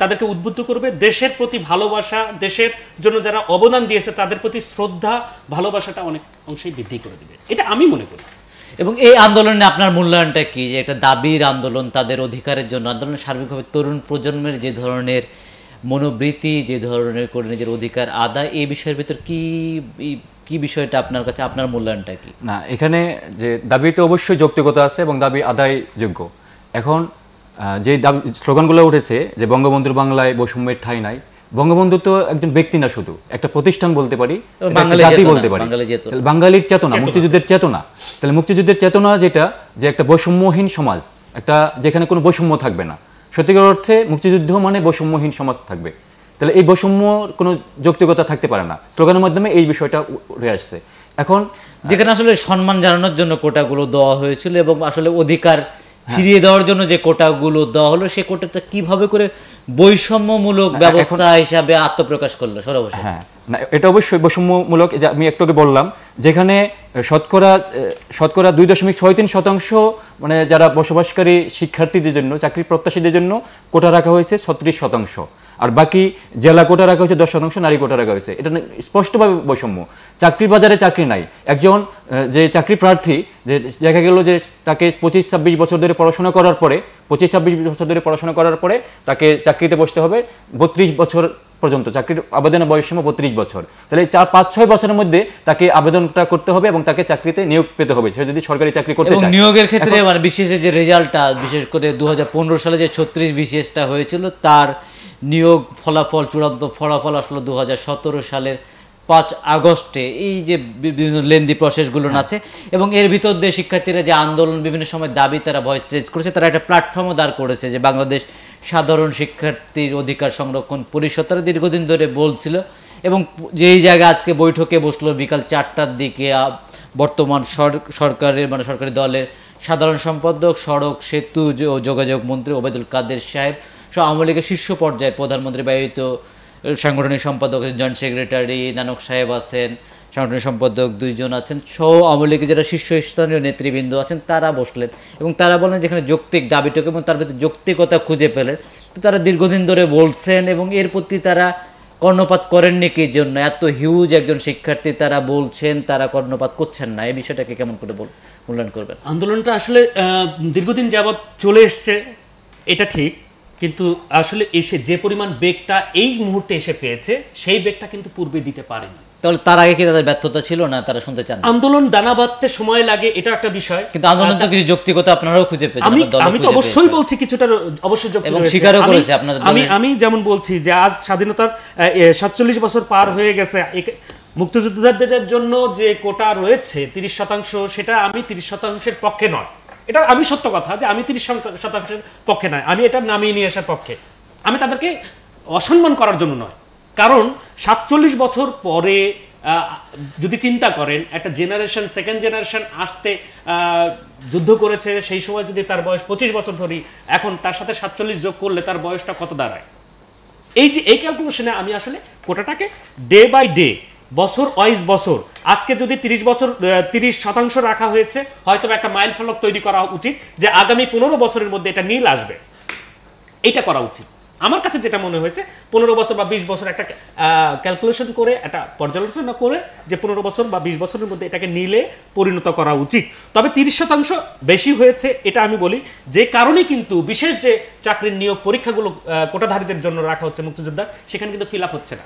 তাদেরকে উদ্বুদ্ধ করবে দেশের প্রতি ভালোবাসা দেশের জন্য যারা অবদান দিয়েছে তাদের প্রতি শ্রদ্ধা ভালোবাসাটা অনেক অংশেই বৃদ্ধি করে দেবে এটা আমি মনে করি এবং এই আন্দোলনে আপনার মূল্যায়নটা কি যে এটা দাবির আন্দোলন তাদের অধিকারের জন্য আন্দোলন সার্বিকভাবে তরুণ প্রজন্মের যে ধরনের মনোবৃত্তি যে ধরনের করে নিজের অধিকার আদায় এই বিষয়ের ভিতর কি কি বিষয়টা আপনার কাছে আপনার মূল্যায়নটা কি না এখানে যে দাবিতে অবশ্যই যৌক্তিকতা আছে এবং দাবি আদায় যোগ্য এখন যে দাবি স্লোগানগুলো উঠেছে যে বঙ্গবন্ধুর বাংলায় বৈষম্যের ঠাই নাই বঙ্গবন্ধু তো একজন ব্যক্তি না শুধু একটা প্রতিষ্ঠান বলতে পারি জাতি বলতে পারি বাঙালির চেতনা মুক্তিযুদ্ধের চেতনা তাহলে মুক্তিযুদ্ধের চেতনা যেটা যে একটা বৈষম্যহীন সমাজ একটা যেখানে কোনো বৈষম্য থাকবে না সত্যিকার অর্থে মুক্তিযুদ্ধ মানে বৈষম্যহীন সমাজ থাকবে তাহলে এই বৈষম্য কোনো যৌক্তিকতা থাকতে পারে না স্লোগানের মাধ্যমে এই বিষয়টা উঠে আসছে এখন যেখানে আসলে সম্মান জানানোর জন্য কোটাগুলো দেওয়া হয়েছিল এবং আসলে অধিকার হ্যাঁ। ফিরিয়ে দেওয়ার জন্য যে কোটাগুলো দেওয়া হলো সে কোটাটা কিভাবে করে বৈষম্যমূলক ব্যবস্থা হিসাবে আত্মপ্রকাশ করলো সর্বশেষ হ্যাঁ না এটা অবশ্যই বৈষম্যমূলক যে আমি একটু আগে বললাম যেখানে শতকরা শতকরা দুই দশমিক ছয় তিন শতাংশ মানে যারা বসবাসকারী শিক্ষার্থীদের জন্য চাকরি প্রত্যাশীদের জন্য কোটা রাখা হয়েছে ছত্রিশ শতাংশ আর বাকি জেলা কোটা রাখা হয়েছে দশ শতাংশ নারী কোটা রাখা হয়েছে এটা স্পষ্টভাবে বৈষম্য চাকরির বাজারে চাকরি নাই একজন যে চাকরি প্রার্থী যে দেখা গেল যে তাকে পঁচিশ ছাব্বিশ বছর ধরে পড়াশোনা করার পরে পঁচিশ ছাব্বিশ বছর ধরে পড়াশোনা করার পরে তাকে চাকরিতে বসতে হবে বত্রিশ বছর পর্যন্ত চাকরির আবেদনের বয়স সীমা বত্রিশ বছর তাহলে চার পাঁচ ছয় বছরের মধ্যে তাকে আবেদনটা করতে হবে এবং তাকে চাকরিতে নিয়োগ পেতে হবে সে যদি সরকারি চাকরি করতে চায় নিয়োগের ক্ষেত্রে মানে বিশেষ যে রেজাল্টটা বিশেষ করে দু সালে যে ছত্রিশ বিশেষটা হয়েছিল তার নিয়োগ ফলাফল চূড়ান্ত ফলাফল আসলো দু সালের পাঁচ আগস্টে এই যে বিভিন্ন লেন্দি প্রসেসগুলো আছে হ্যাঁ। এবং এর ভিতর দিয়ে শিক্ষার্থীরা যে আন্দোলন বিভিন্ন সময় দাবি তারা ভয়েস রেজ করেছে তারা একটা প্ল্যাটফর্মও দাঁড় করেছে যে বাংলাদেশ সাধারণ শিক্ষার্থীর অধিকার সংরক্ষণ পরিষদ তারা দীর্ঘদিন ধরে বলছিল এবং যেই জায়গায় আজকে বৈঠকে বসলো বিকাল চারটার দিকে বর্তমান সরকারের মানে সরকারি দলের সাধারণ সম্পাদক সড়ক সেতু ও যোগাযোগ মন্ত্রী ওবায়দুল কাদের সাহেব সহ আওয়ামী লীগের শীর্ষ পর্যায়ে প্রধানমন্ত্রী ব্যয়িত সাংগঠনিক সম্পাদক জয়েন্ট সেক্রেটারি নানক সাহেব আছেন সংগঠনের সম্পাদক দুইজন আছেন সহ আওয়ামী লীগের যারা শীর্ষস্থানীয় নেতৃবৃন্দ আছেন তারা বসলেন এবং তারা বলেন যেখানে যৌক্তিক দাবিটুকু এবং তার ভিতরে যৌক্তিকতা খুঁজে পেলেন তো তারা দীর্ঘদিন ধরে বলছেন এবং এর প্রতি তারা কর্ণপাত করেননি কি জন্য এত হিউজ একজন শিক্ষার্থী তারা বলছেন তারা কর্ণপাত করছেন না এই বিষয়টাকে কেমন করে বল মূল্যায়ন করবেন আন্দোলনটা আসলে দীর্ঘদিন যাবৎ চলে এসছে এটা ঠিক কিন্তু আসলে এসে যে পরিমাণ বেগটা এই মুহূর্তে এসে পেয়েছে সেই বেগটা কিন্তু পূর্বে দিতে পারেনি তাহলে তার আগে কি তাদের ব্যর্থতা ছিল না তারা শুনতে চান আন্দোলন দানা বাঁধতে সময় লাগে এটা একটা বিষয় কিন্তু আন্দোলন তো কিছু যৌক্তিকতা আপনারাও খুঁজে পেয়েছেন আমি আমি তো অবশ্যই বলছি কিছুটা অবশ্যই এবং স্বীকারও করেছে আপনাদের আমি আমি যেমন বলছি যে আজ স্বাধীনতার 47 বছর পার হয়ে গেছে জন্য যে কোটা রয়েছে 30 শতাংশ সেটা আমি 30 শতাংশের পক্ষে নয় এটা আমি সত্য কথা যে আমি 30 শতাংশের পক্ষে নয় আমি এটা নামিয়ে নিয়ে আসার পক্ষে আমি তাদেরকে অসম্মান করার জন্য নয় কারণ সাতচল্লিশ বছর পরে যদি চিন্তা করেন একটা জেনারেশন সেকেন্ড জেনারেশন আসতে যুদ্ধ করেছে সেই সময় যদি তার বয়স পঁচিশ বছর ধরি এখন তার সাথে সাতচল্লিশ যোগ করলে তার বয়সটা কত দাঁড়ায় এই যে এই ক্যালকুলেশনে আমি আসলে কোটাটাকে ডে বাই ডে বছর ওয়াইজ বছর আজকে যদি তিরিশ বছর তিরিশ শতাংশ রাখা হয়েছে হয়তো একটা মাইল ফলক তৈরি করা উচিত যে আগামী পনেরো বছরের মধ্যে এটা নীল আসবে এটা করা উচিত আমার কাছে যেটা মনে হয়েছে পনেরো বছর বা বিশ বছর একটা ক্যালকুলেশন করে একটা পর্যালোচনা করে যে পনেরো বছর বা বিশ বছরের মধ্যে এটাকে নিলে পরিণত করা উচিত তবে তিরিশ শতাংশ বেশি হয়েছে এটা আমি বলি যে কারণে কিন্তু বিশেষ যে চাকরির নিয়োগ পরীক্ষাগুলো কোটাধারীদের জন্য রাখা হচ্ছে মুক্তিযোদ্ধা সেখানে কিন্তু ফিল আপ হচ্ছে না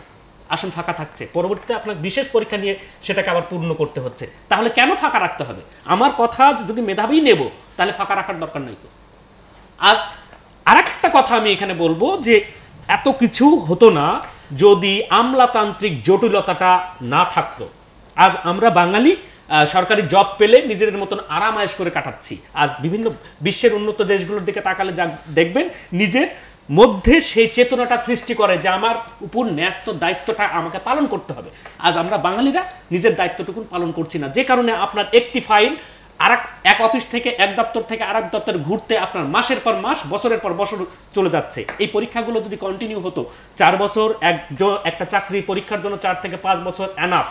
আসন ফাঁকা থাকছে পরবর্তীতে আপনার বিশেষ পরীক্ষা নিয়ে সেটাকে আবার পূর্ণ করতে হচ্ছে তাহলে কেন ফাঁকা রাখতে হবে আমার কথা যদি মেধাবী নেব তাহলে ফাঁকা রাখার দরকার নাই তো আজ আরেকটা কথা আমি এখানে বলবো যে এত কিছু হতো না যদি আমলাতান্ত্রিক জটিলতাটা না থাকতো আজ আমরা বাঙালি সরকারি জব পেলে নিজেদের মতন আরামায়েশ করে কাটাচ্ছি আজ বিভিন্ন বিশ্বের উন্নত দেশগুলোর দিকে তাকালে যা দেখবেন নিজের মধ্যে সেই চেতনাটা সৃষ্টি করে যে আমার উপর ন্যস্ত দায়িত্বটা আমাকে পালন করতে হবে আজ আমরা বাঙালিরা নিজের দায়িত্বটুকু পালন করছি না যে কারণে আপনার একটি ফাইল আর এক অফিস থেকে এক দপ্তর থেকে আর এক দপ্তর ঘুরতে আপনার মাসের পর মাস বছরের পর বছর চলে যাচ্ছে এই পরীক্ষাগুলো যদি কন্টিনিউ হতো চার বছর এক একটা চাকরি পরীক্ষার জন্য চার থেকে পাঁচ বছর অ্যানাফ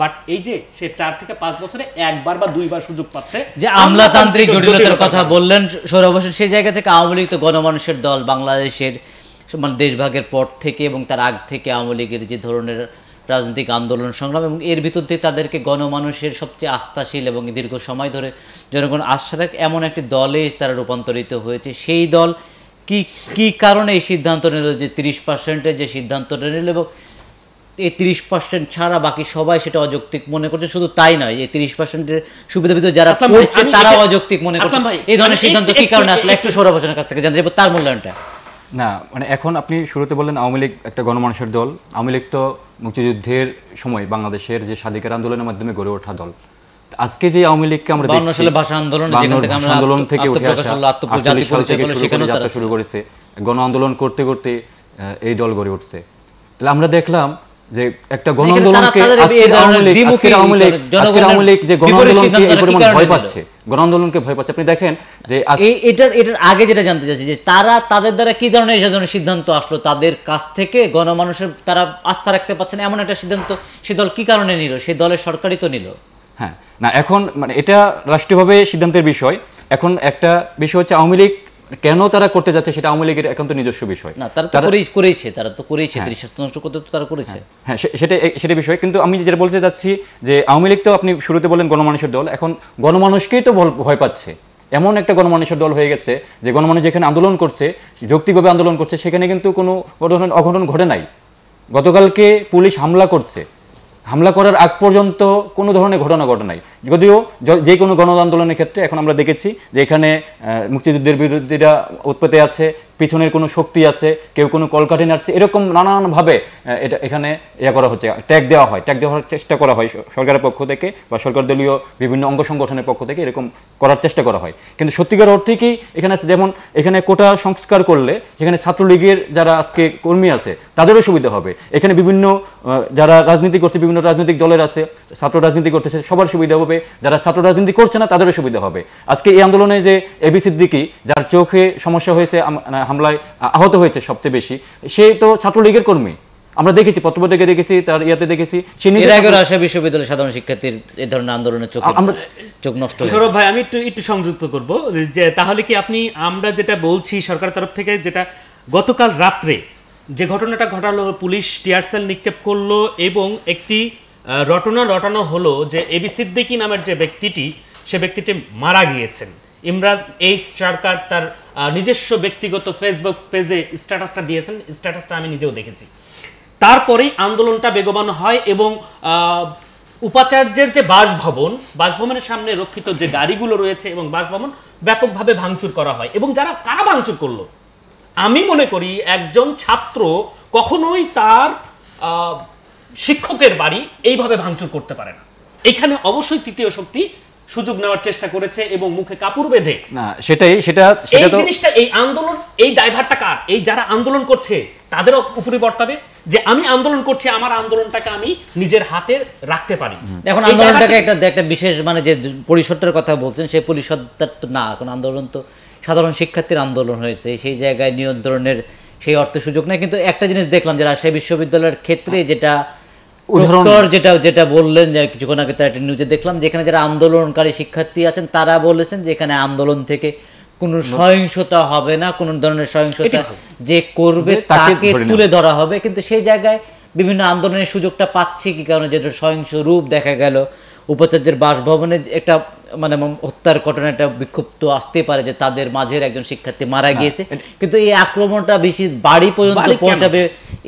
বাট এই যে সে চার থেকে পাঁচ বছরে একবার বা দুইবার সুযোগ পাচ্ছে যে আমলাতান্ত্রিক জটিলতার কথা বললেন সৌরভবাসন সেই জায়গা থেকে আওয়ামী লীগ তো গণমানুষের দল বাংলাদেশের মানে দেশভাগের পর থেকে এবং তার আগ থেকে আওয়ামী লীগের যে ধরনের রাজনৈতিক আন্দোলন সংগ্রাম এবং এর ভিতর দিয়ে তাদেরকে গণমানুষের সবচেয়ে আস্থাশীল এবং দীর্ঘ সময় ধরে জনগণ আশ্বাস এমন একটি দলে তারা রূপান্তরিত হয়েছে সেই দল কি কি কারণে এই সিদ্ধান্ত নিল যে তিরিশ পার্সেন্টের যে সিদ্ধান্তটা নিল এবং এই তিরিশ পার্সেন্ট ছাড়া বাকি সবাই সেটা অযৌক্তিক মনে করছে শুধু তাই নয় এই তিরিশ পার্সেন্টের সুবিধা ভিতরে যারা তারা অযৌক্তিক মনে করছে এই ধরনের সিদ্ধান্ত কি কারণে আসলে একটু সৌরভ হোসেনের কাছ থেকে জানতে যাবো তার মূল্যায়নটা না মানে এখন আপনি শুরুতে বললেন আওয়ামী লীগ একটা গণমানুষের দল আওয়ামী লীগ তো মুক্তিযুদ্ধের সময় বাংলাদেশের যে স্বাধিকার আন্দোলনের মাধ্যমে গড়ে ওঠা দল আজকে যে আওয়ামী লীগকে আমরা দেখছি ভাষা আন্দোলন আন্দোলন থেকে শুরু করেছে গণ আন্দোলন করতে করতে এই দল গড়ে উঠছে তাহলে আমরা দেখলাম যে একটা গণ আন্দোলনকে আজকে আওয়ামী লীগ আজকে আওয়ামী লীগ যে গণ আন্দোলনকে এই পরিমাণ ভয় পাচ্ছে গণ আন্দোলনকে ভয় পাচ্ছে আপনি দেখেন যে এটার এটার আগে যেটা জানতে চাচ্ছি যে তারা তাদের দ্বারা কি ধরনের এই ধরনের সিদ্ধান্ত আসলো তাদের কাছ থেকে গণমানুষের তারা আস্থা রাখতে পারছেন এমন একটা সিদ্ধান্ত সে দল কি কারণে নিল সে দলের সরকারই তো নিল হ্যাঁ না এখন মানে এটা রাষ্ট্রীয়ভাবে সিদ্ধান্তের বিষয় এখন একটা বিষয় হচ্ছে আওয়ামী লীগ কেন তারা করতে যাচ্ছে সেটা আওয়ামী লীগের একান্ত নিজস্ব বিষয় না তারা তো করেইছে তারা তো করেছে হ্যাঁ। দৃশ্যত নষ্ট করতে তো তারা করেছে হ্যাঁ, হ্যাঁ সেটা সেটা বিষয় কিন্তু আমি যেটা বলতে যাচ্ছি যে আওয়ামী লীগ তো আপনি শুরুতে বলেন গণমানুষের দল এখন গণমানুষকেই তো ভয় পাচ্ছে এমন একটা গণমানুষের দল হয়ে গেছে যে গণমানুষ যেখানে আন্দোলন করছে যৌক্তিকভাবে আন্দোলন করছে সেখানে কিন্তু কোনো ধরনের অঘটন ঘটে নাই গতকালকে পুলিশ হামলা করছে হামলা করার আগ পর্যন্ত কোনো ধরনের ঘটনা ঘটে নাই যদিও যে কোনো গণ আন্দোলনের ক্ষেত্রে এখন আমরা দেখেছি যে এখানে মুক্তিযুদ্ধের বিরোধীরা উৎপাতে আছে পিছনের কোনো শক্তি আছে কেউ কোনো কলকাঠি নাড়ছে এরকম নানানভাবে এটা এখানে ইয়ে করা হচ্ছে ট্যাগ দেওয়া হয় ট্যাগ দেওয়ার চেষ্টা করা হয় সরকারের পক্ষ থেকে বা সরকার দলীয় বিভিন্ন অঙ্গ সংগঠনের পক্ষ থেকে এরকম করার চেষ্টা করা হয় কিন্তু সত্যিকার অর্থে কি এখানে আছে যেমন এখানে কোটা সংস্কার করলে সেখানে ছাত্রলীগের যারা আজকে কর্মী আছে তাদেরও সুবিধা হবে এখানে বিভিন্ন যারা রাজনীতি করছে বিভিন্ন রাজনৈতিক দলের আছে ছাত্র রাজনীতি করতেছে সবার সুবিধা হবে হবে যারা ছাত্র রাজনীতি করছে না তাদেরও সুবিধা হবে আজকে এই আন্দোলনে যে এবি সিদ্দিকি যার চোখে সমস্যা হয়েছে হামলায় আহত হয়েছে সবচেয়ে বেশি সে তো ছাত্রলীগের কর্মী আমরা দেখেছি পত্রপত্রিকে দেখেছি তার ইয়াতে দেখেছি বিশ্ববিদ্যালয়ের সাধারণ শিক্ষার্থীর এই ধরনের আন্দোলনের চোখ চোখ নষ্ট সৌরভ ভাই আমি একটু একটু সংযুক্ত করব যে তাহলে কি আপনি আমরা যেটা বলছি সরকার তরফ থেকে যেটা গতকাল রাত্রে যে ঘটনাটা ঘটালো পুলিশ টিয়ারসেল নিক্ষেপ করলো এবং একটি রটনা রটানো হলো যে এবি সিদ্দিকি নামের যে ব্যক্তিটি সে ব্যক্তিটি মারা গিয়েছেন ইমরাজ এই সরকার তার নিজস্ব ব্যক্তিগত ফেসবুক পেজে স্ট্যাটাসটা দিয়েছেন স্ট্যাটাসটা আমি নিজেও দেখেছি তারপরেই আন্দোলনটা বেগবান হয় এবং উপাচার্যের যে বাসভবন বাসভবনের সামনে রক্ষিত যে গাড়িগুলো রয়েছে এবং বাসভবন ব্যাপকভাবে ভাঙচুর করা হয় এবং যারা কারা ভাঙচুর করলো আমি মনে করি একজন ছাত্র কখনোই তার শিক্ষকের বাড়ি এইভাবে ভাঙচুর করতে পারে না এখানে অবশ্যই তৃতীয় শক্তি সুযোগ নেওয়ার চেষ্টা করেছে এবং মুখে কাপড় বেঁধে না সেটাই সেটা এই জিনিসটা এই আন্দোলন এই ড্রাইভারটা কার এই যারা আন্দোলন করছে তাদের উপরে বর্তাবে যে আমি আন্দোলন করছি আমার আন্দোলনটাকে আমি নিজের হাতে রাখতে পারি এখন আন্দোলনটাকে একটা একটা বিশেষ মানে যে পরিষদটার কথা বলছেন সেই পরিষদটা তো না এখন আন্দোলন তো সাধারণ শিক্ষার্থীর আন্দোলন হয়েছে সেই জায়গায় নিয়ন্ত্রণের সেই অর্থ সুযোগ নেই কিন্তু একটা জিনিস দেখলাম যে রাজশাহী বিশ্ববিদ্যালয়ের ক্ষেত্রে যেটা উদাহরণ যেটা যেটা বললেন যে কিছুক্ষণ আগে তার একটা নিউজে দেখলাম যেখানে যারা আন্দোলনকারী শিক্ষার্থী আছেন তারা বলেছেন যেখানে আন্দোলন থেকে কোনো সহিংসতা হবে না কোনো ধরনের সহিংসতা যে করবে তাকে তুলে ধরা হবে কিন্তু সেই জায়গায় বিভিন্ন আন্দোলনের সুযোগটা পাচ্ছে কি কারণে যেটা সহিংস রূপ দেখা গেল উপাচার্যের বাসভবনে একটা মানে হত্যার ঘটনাটা বিক্ষুব্ধ আসতে পারে যে তাদের মাঝের একজন শিক্ষার্থী মারা হ্যাঁ, গিয়েছে কিন্তু এই আক্রমণটা বেশি বাড়ি পর্যন্ত পৌঁছাবে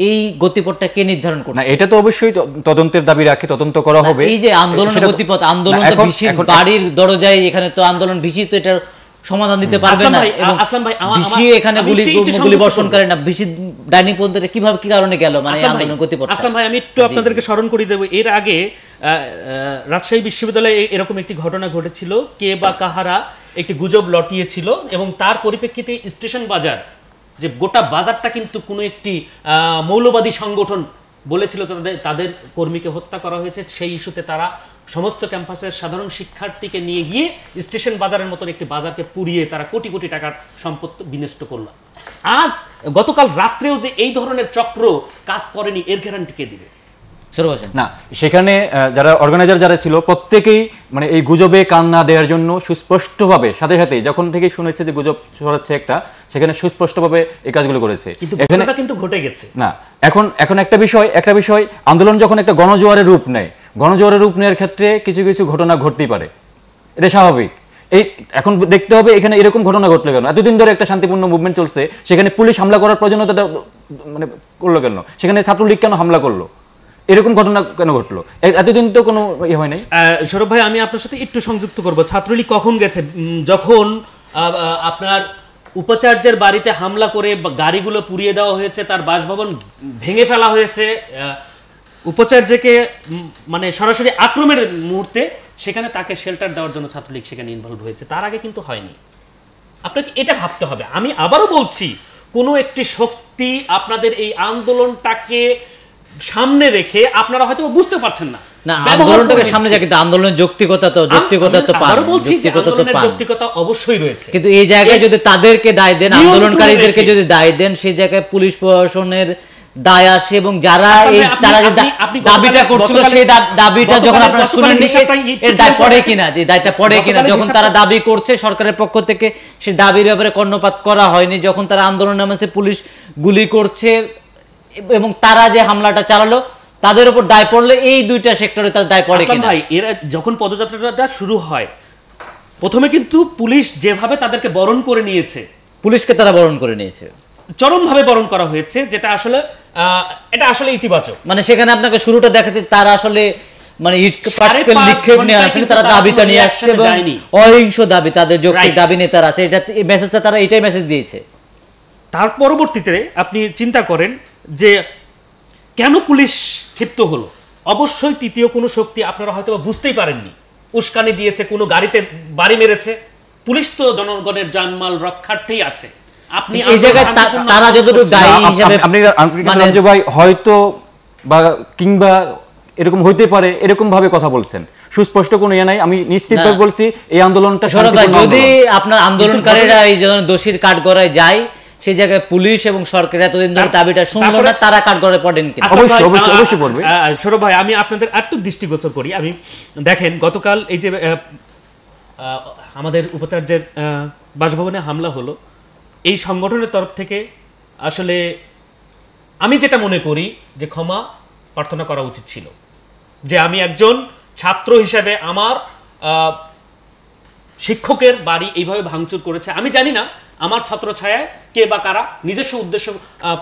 এই গতিপথটা কে নির্ধারণ করছে এটা তো অবশ্যই তদন্তের দাবি রাখে তদন্ত করা হবে এই যে আন্দোলনের গতিপথ আন্দোলন বাড়ির দরজায় এখানে তো আন্দোলন ভিসি তো এটার সমাধান দিতে পারবে না এবং আসলাম ভাই আমার বিশি এখানে গুলি গুলি বর্ষণ করেন না বিশি ডাইনিং পর্যন্ত কিভাবে কি কারণে গেল মানে আন্দোলন গতি গতিপথ আসলাম ভাই আমি একটু আপনাদেরকে স্মরণ করিয়ে দেব এর আগে রাজশাহী বিশ্ববিদ্যালয়ে এরকম একটি ঘটনা ঘটেছিল কে বা কাহারা একটি গুজব লটিয়েছিল এবং তার পরিপ্রেক্ষিতে স্টেশন বাজার যে গোটা বাজারটা কিন্তু কোনো একটি মৌলবাদী সংগঠন বলেছিল তাদের তাদের কর্মীকে হত্যা করা হয়েছে সেই ইস্যুতে তারা সমস্ত ক্যাম্পাসের সাধারণ শিক্ষার্থীকে নিয়ে গিয়ে স্টেশন বাজারের মতন একটি বাজারকে পুড়িয়ে তারা কোটি কোটি টাকার সম্পদ বিনষ্ট করল আজ গতকাল রাত্রেও যে এই ধরনের চক্র কাজ করেনি এর গ্যারান্টি কে দিবে না সেখানে যারা অর্গানাইজার যারা ছিল প্রত্যেকেই মানে এই গুজবে কান না দেওয়ার জন্য সুস্পষ্টভাবে সাথে সাথে যখন থেকে শুনেছে যে গুজব ছড়াচ্ছে একটা সেখানে সুস্পষ্টভাবে এই কাজগুলো করেছে এখানে কিন্তু ঘটে গেছে না এখন এখন একটা বিষয় একটা বিষয় আন্দোলন যখন একটা গণজোয়ারের রূপ নেয় গণজোয়ারের রূপ নেওয়ার ক্ষেত্রে কিছু কিছু ঘটনা ঘটতেই পারে এটা স্বাভাবিক এই এখন দেখতে হবে এখানে এরকম ঘটনা ঘটলো কেন এতদিন ধরে একটা শান্তিপূর্ণ মুভমেন্ট চলছে সেখানে পুলিশ হামলা করার প্রয়োজনীয়তাটা মানে করলো কেন সেখানে ছাত্রলীগ কেন হামলা করলো এরকম ঘটনা কেন ঘটলো এতদিন তো কোনো ইয়ে হয় নাই সৌরভ ভাই আমি আপনার সাথে একটু সংযুক্ত করব ছাত্রলীগ কখন গেছে যখন আপনার উপাচার্যের বাড়িতে হামলা করে গাড়িগুলো পুড়িয়ে দেওয়া হয়েছে তার বাসভবন ভেঙে ফেলা হয়েছে উপাচার্যকে মানে সরাসরি আক্রমের মুহূর্তে সেখানে তাকে শেল্টার দেওয়ার জন্য ছাত্রলীগ সেখানে ইনভলভ হয়েছে তার আগে কিন্তু হয়নি আপনাকে এটা ভাবতে হবে আমি আবারও বলছি কোনো একটি শক্তি আপনাদের এই আন্দোলনটাকে সামনে রেখে আপনারা হয়তো বুঝতে পারছেন না আন্দোলনকারীদেরকে যদি দায় দেন সেই জায়গায় পুলিশ প্রশাসনের দায় আসে এবং যারা আচ্ছা, এই তারা যে দাবিটা করছিল সেই দাবিটা যখন আপনারা শুনেন এর দায় পড়ে কিনা যে দায়টা পড়ে কিনা যখন তারা দাবি করছে সরকারের পক্ষ থেকে দাবির ব্যাপারে কর্ণপাত করা হয়নি যখন তারা আন্দোলন নামেছে পুলিশ গুলি করছে এবং তারা যে হামলাটা চালালো তাদের উপর দায় পড়লে এই দুইটা সেক্টরে তার দায় পড়ে কিনা ভাই এরা যখন পদযাত্রাটা শুরু হয় প্রথমে কিন্তু পুলিশ যেভাবে তাদেরকে বরণ করে নিয়েছে পুলিশকে তারা বরণ করে নিয়েছে চরমভাবে বরণ করা হয়েছে যেটা আসলে এটা আসলে ইতিবাচক মানে সেখানে আপনাকে শুরুটা দেখাচ্ছে তারা আসলে মানে নিয়ে আসছে অহিংস দাবি তাদের যৌক্তিক দাবি আছে এটা মেসেজটা তারা এটাই মেসেজ দিয়েছে তার পরবর্তীতে আপনি চিন্তা করেন যে কেন পুলিশ ক্ষিপ্ত হলো অবশ্যই তৃতীয় কোনো শক্তি আপনারা হয়তো বুঝতেই পারেননি উস্কানি দিয়েছে কোনো গাড়িতে বাড়ি মেরেছে পুলিশ তো জনগণের জানমাল রক্ষার্থেই আছে আপনি এই জায়গায় তারা যতটুকু দায়ী হিসেবে আপনি মানে- ভাই হয়তো বা কিংবা এরকম হইতে পারে এরকম ভাবে কথা বলছেন সুস্পষ্ট কোনো ইয়ে নাই আমি নিশ্চিত বলছি এই আন্দোলনটা যদি আপনার আন্দোলনকারীরা এই দোষীর যায় জায়গায় পুলিশ এবং সরকার এতদিন ধরে দাবিটা না তারা পড়েন সৌরভ আচ্ছা ভাই আমি আপনাদের একটু দৃষ্টিগোচর করি আমি দেখেন গতকাল এই যে আমাদের উপাচার্যের বাসভবনে হামলা হলো এই সংগঠনের তরফ থেকে আসলে আমি যেটা মনে করি যে ক্ষমা প্রার্থনা করা উচিত ছিল যে আমি একজন ছাত্র হিসেবে আমার শিক্ষকের বাড়ি এইভাবে ভাঙচুর করেছে আমি জানি না আমার ছাত্র ছায়ায় কে বা কারা নিজস্ব উদ্দেশ্য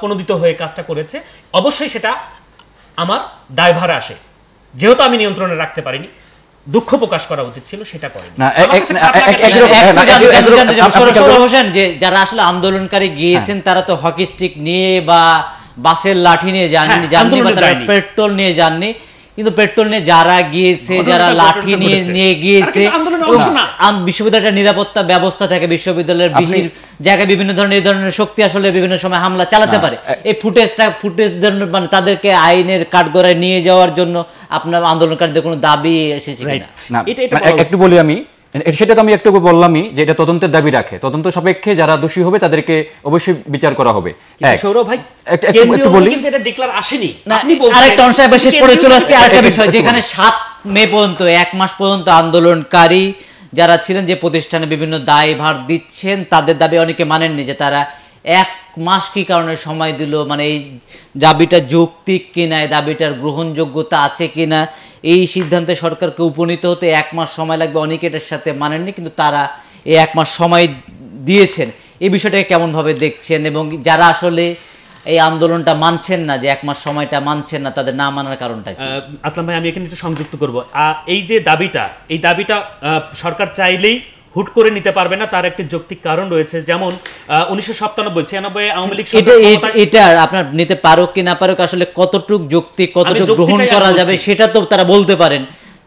প্রণোদিত হয়ে কাজটা করেছে অবশ্যই সেটা আমার ড্রাইভার আসে যেহেতু আমি নিয়ন্ত্রণে রাখতে পারিনি দুঃখ প্রকাশ করা উচিত ছিল সেটা করে না হোসেন যে যারা আসলে আন্দোলনকারী গিয়েছেন তারা তো হকি স্টিক নিয়ে বা বাসের লাঠি নিয়ে যাননি হ্যাঁ, যাননি পেট্রোল নিয়ে যাননি কিন্তু পেট্রোল নিয়ে যারা গিয়েছে যারা লাঠি নিয়ে নিয়ে গিয়েছে বিশ্ববিদ্যালয়টা নিরাপত্তা ব্যবস্থা থাকে বিশ্ববিদ্যালয়ের বিহির জায়গায় বিভিন্ন ধরনের এই ধরনের শক্তি আসলে বিভিন্ন সময় হামলা চালাতে হ্যাঁ। পারে এই ফুটেজটা ফুটেজ মানে তাদেরকে আইনের কাঠগড়ায় নিয়ে যাওয়ার জন্য আপনার আন্দোলনকারীদের কোনো দাবি এসেছে এটা মানে একটু বলি আমি সেটা তো আমি একটু বললামই যে এটা তদন্তের দাবি রাখে তদন্ত সাপেক্ষে যারা দোষী হবে তাদেরকে অবশ্যই বিচার করা হবে যেখানে সাত মে পর্যন্ত এক মাস পর্যন্ত আন্দোলনকারী যারা ছিলেন যে প্রতিষ্ঠানে বিভিন্ন দায় ভার দিচ্ছেন তাদের দাবি অনেকে মানেননি যে তারা এক মাস কি কারণে সময় দিল মানে এই দাবিটা যৌক্তিক কিনা এই দাবিটার গ্রহণযোগ্যতা আছে কিনা এই সিদ্ধান্তে সরকারকে উপনীত হতে এক মাস সময় লাগবে অনেকে এটার সাথে মানেননি কিন্তু তারা এই এক মাস সময় দিয়েছেন এই বিষয়টাকে কেমনভাবে দেখছেন এবং যারা আসলে এই আন্দোলনটা মানছেন না যে এক মাস সময়টা মানছেন না তাদের না মানার কারণটা আসলাম ভাই আমি এখানে একটু সংযুক্ত করব এই যে দাবিটা এই দাবিটা সরকার চাইলেই হুট করে নিতে পারবে না তার একটি যৌক্তিক কারণ রয়েছে যেমন আপনার নিতে পারুক কি না পারুক আসলে কতটুক যুক্তি কতটুক গ্রহণ করা যাবে সেটা তো তারা বলতে পারেন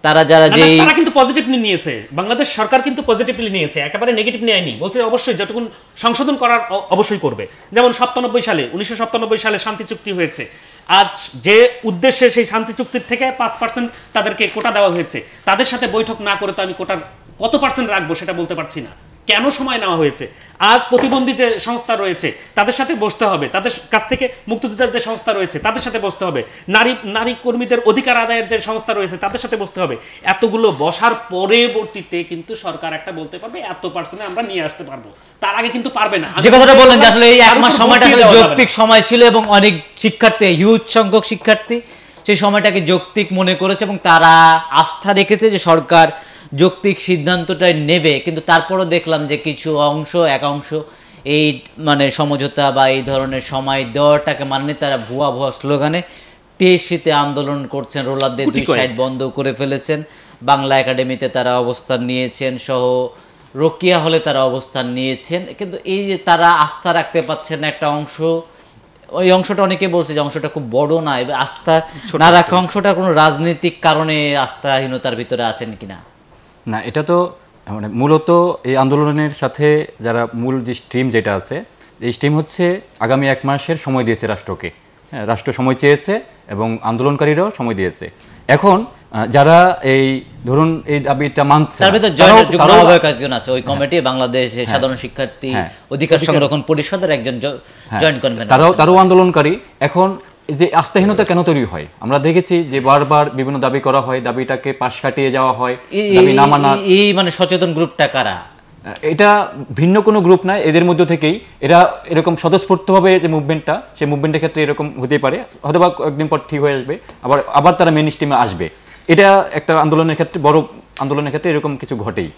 তারা যারা যে তারা কিন্তু পজিটিভলি নিয়েছে বাংলাদেশ সরকার কিন্তু পজিটিভলি নিয়েছে একেবারে নেগেটিভ নেয়নি বলছে অবশ্যই যতক্ষণ সংশোধন করার অবশ্যই করবে যেমন সাতানব্বই সালে উনিশশো সালে শান্তি চুক্তি হয়েছে আজ যে উদ্দেশ্যে সেই শান্তি চুক্তির থেকে পাঁচ পার্সেন্ট তাদেরকে কোটা দেওয়া হয়েছে তাদের সাথে বৈঠক না করে তো আমি কোটার কত পার্সেন্ট রাখবো সেটা বলতে পারছি না কেন সময় নেওয়া হয়েছে আজ প্রতিবন্ধী যে সংস্থা রয়েছে তাদের সাথে বসতে হবে তাদের কাছ থেকে মুক্তিযোদ্ধার যে সংস্থা রয়েছে তাদের সাথে বসতে হবে নারী নারী কর্মীদের অধিকার আদায়ের যে সংস্থা রয়েছে তাদের সাথে বসতে হবে এতগুলো বসার পরবর্তীতে কিন্তু সরকার একটা বলতে পারবে এত পার্সেন্ট আমরা নিয়ে আসতে পারবো তার আগে কিন্তু পারবে না যে কথাটা বললেন যে আসলে এই এক মাস সময়টা যৌক্তিক সময় ছিল এবং অনেক শিক্ষার্থী হিউজ সংখ্যক শিক্ষার্থী সেই সময়টাকে যৌক্তিক মনে করেছে এবং তারা আস্থা রেখেছে যে সরকার যৌক্তিক সিদ্ধান্তটাই নেবে কিন্তু তারপরও দেখলাম যে কিছু অংশ এক অংশ এই মানে সমঝোতা বা এই ধরনের সময় দেওয়াটাকে মাননি তারা ভুয়া ভুয়া স্লোগানে টিএসিতে আন্দোলন করছেন রোলারদের দুই সাইড বন্ধ করে ফেলেছেন বাংলা একাডেমিতে তারা অবস্থান নিয়েছেন সহ রকিয়া হলে তারা অবস্থান নিয়েছেন কিন্তু এই যে তারা আস্থা রাখতে পারছেন একটা অংশ ওই অংশটা অনেকে বলছে যে অংশটা খুব বড় না আস্থা না রাখা অংশটা কোনো রাজনৈতিক কারণে আস্থাহীনতার ভিতরে আছেন কিনা না এটা তো মানে মূলত এই আন্দোলনের সাথে যারা মূল যে স্ট্রিম যেটা আছে এই স্ট্রিম হচ্ছে আগামী এক মাসের সময় দিয়েছে রাষ্ট্রকে হ্যাঁ রাষ্ট্র সময় চেয়েছে এবং আন্দোলনকারীরাও সময় দিয়েছে এখন যারা এই ধরুন এই দাবিটা মানছে আছে ওই হ্যাঁ। কমিটি বাংলাদেশ হ্যাঁ। সাধারণ শিক্ষার্থী হ্যাঁ। অধিকার সংরক্ষণ পরিষদের একজন জয়েন্ট কনভেনর তারাও তারাও আন্দোলনকারী এখন যে আস্থাহীনতা কেন তৈরি হয় আমরা দেখেছি যে বারবার বিভিন্ন দাবি করা হয় দাবিটাকে পাশ কাটিয়ে যাওয়া হয় দাবি না মানা এই মানে সচেতন গ্রুপটা কারা এটা ভিন্ন কোনো গ্রুপ নয় এদের মধ্যে থেকেই এরা এরকম স্বতঃস্ফূর্তভাবে যে মুভমেন্টটা সেই মুভমেন্টের ক্ষেত্রে এরকম হতে পারে হয়তো বা কয়েকদিন পর ঠিক হয়ে আসবে আবার আবার তারা মেন স্টিমে আসবে এটা একটা আন্দোলনের ক্ষেত্রে বড় আন্দোলনের ক্ষেত্রে এরকম কিছু ঘটেই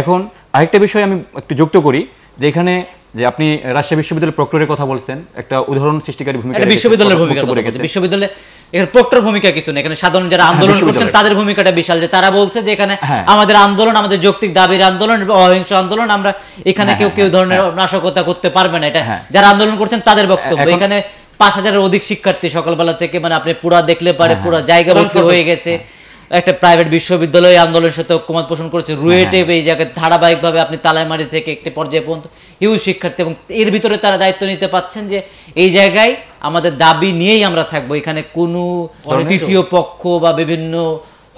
এখন আরেকটা বিষয় আমি একটু যুক্ত করি যেখানে যে আপনি রাজশাহী বিশ্ববিদ্যালয়ের প্রক্টরের কথা বলছেন একটা উদাহরণ সৃষ্টিকারী ভূমিকা বিশ্ববিদ্যালয়ের ভূমিকা বিশ্ববিদ্যালয়ে এর প্রক্টর ভূমিকা কিছু না এখানে সাধারণ যারা হ্যাঁ, আন্দোলন করছেন তাদের ভূমিকাটা বিশাল যে তারা বলছে যে এখানে হ্যাঁ। আমাদের আন্দোলন আমাদের যৌক্তিক দাবির আন্দোলন অহিংস আন্দোলন আমরা এখানে হ্যাঁ, কেউ কেউ ধরনের নাশকতা করতে পারবে না এটা যারা আন্দোলন করছেন তাদের বক্তব্য এখানে পাঁচ হাজারের অধিক শিক্ষার্থী সকালবেলা থেকে মানে আপনি পুরা দেখলে পারে পুরা জায়গা হয়ে গেছে একটা প্রাইভেট বিশ্ববিদ্যালয় আন্দোলনের সাথে ঐক্যমত পোষণ করেছে হ্যাঁ, রুয়েটে হ্যাঁ। এই জায়গায় ধারাবাহিকভাবে আপনি তালাইমারি থেকে একটি পর্যায়ে পর্যন্ত ইউ শিক্ষার্থী এবং এর ভিতরে তারা দায়িত্ব নিতে পাচ্ছেন যে এই জায়গায় আমাদের দাবি নিয়েই আমরা থাকবো এখানে কোনো দ্বিতীয় পক্ষ বা বিভিন্ন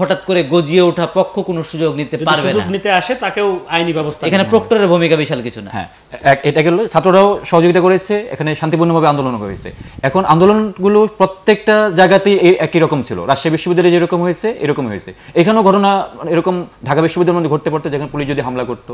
হঠাৎ করে গজিয়ে ওঠা পক্ষ কোনো সুযোগ নিতে পারবে না নিতে আসে তাকেও আইনি ব্যবস্থা এখানে প্রক্টরের ভূমিকা বিশাল কিছু না হ্যাঁ এটা গেল ছাত্ররাও সহযোগিতা করেছে এখানে শান্তিপূর্ণভাবে আন্দোলন হয়েছে এখন আন্দোলনগুলো প্রত্যেকটা জায়গাতেই একই রকম ছিল রাজশাহী বিশ্ববিদ্যালয়ে যেরকম হয়েছে এরকম হয়েছে এখানেও ঘটনা এরকম ঢাকা বিশ্ববিদ্যালয়ের মধ্যে ঘটতে পারতো যেখানে পুলিশ যদি হামলা করতো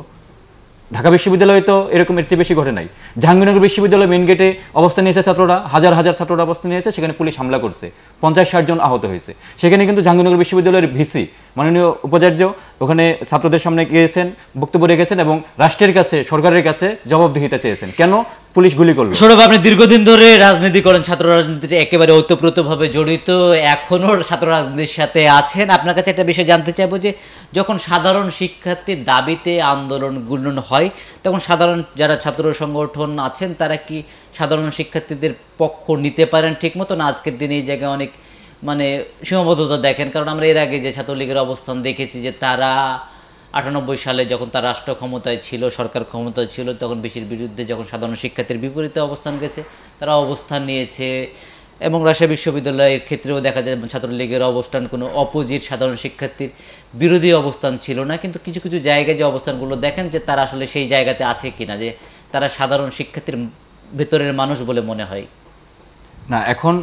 ঢাকা বিশ্ববিদ্যালয়ে তো এরকম এর চেয়ে বেশি ঘটে নাই জাহাঙ্গীরনগর বিশ্ববিদ্যালয় মেন গেটে অবস্থা নিয়েছে ছাত্ররা হাজার হাজার ছাত্ররা অবস্থা নিয়েছে সেখানে পুলিশ হামলা করছে পঞ্চাশ ষাট জন আহত হয়েছে সেখানে কিন্তু জাহাঙ্গীরনগর বিশ্ববিদ্যালয়ের ভিসি মাননীয় উপাচার্য ওখানে ছাত্রদের সামনে গিয়েছেন বক্তব্য রেখেছেন এবং রাষ্ট্রের কাছে সরকারের কাছে জবাবদিহিতা চেয়েছেন কেন পুলিশ গুলি করলো সৌরভ আপনি দীর্ঘদিন ধরে রাজনীতি করেন ছাত্র রাজনীতিতে একেবারে ওতপ্রোতভাবে জড়িত এখনও ছাত্র রাজনীতির সাথে আছেন আপনার কাছে একটা বিষয় জানতে চাইবো যে যখন সাধারণ শিক্ষার্থীর দাবিতে আন্দোলন গুলন হয় তখন সাধারণ যারা ছাত্র সংগঠন আছেন তারা কি সাধারণ শিক্ষার্থীদের পক্ষ নিতে পারেন ঠিক মতো না আজকের দিনে এই জায়গায় অনেক মানে সীমাবদ্ধতা দেখেন কারণ আমরা এর আগে যে ছাত্রলীগের অবস্থান দেখেছি যে তারা আটানব্বই সালে যখন তার রাষ্ট্র ক্ষমতায় ছিল সরকার ক্ষমতায় ছিল তখন বেশির বিরুদ্ধে যখন সাধারণ শিক্ষার্থীর বিপরীতে অবস্থান গেছে তারা অবস্থান নিয়েছে এবং রাজশাহী বিশ্ববিদ্যালয়ের ক্ষেত্রেও দেখা যায় ছাত্রলীগের অবস্থান কোনো অপোজিট সাধারণ শিক্ষার্থীর বিরোধী অবস্থান ছিল না কিন্তু কিছু কিছু জায়গায় যে অবস্থানগুলো দেখেন যে তারা আসলে সেই জায়গাতে আছে কিনা যে তারা সাধারণ শিক্ষার্থীর ভেতরের মানুষ বলে মনে হয় না এখন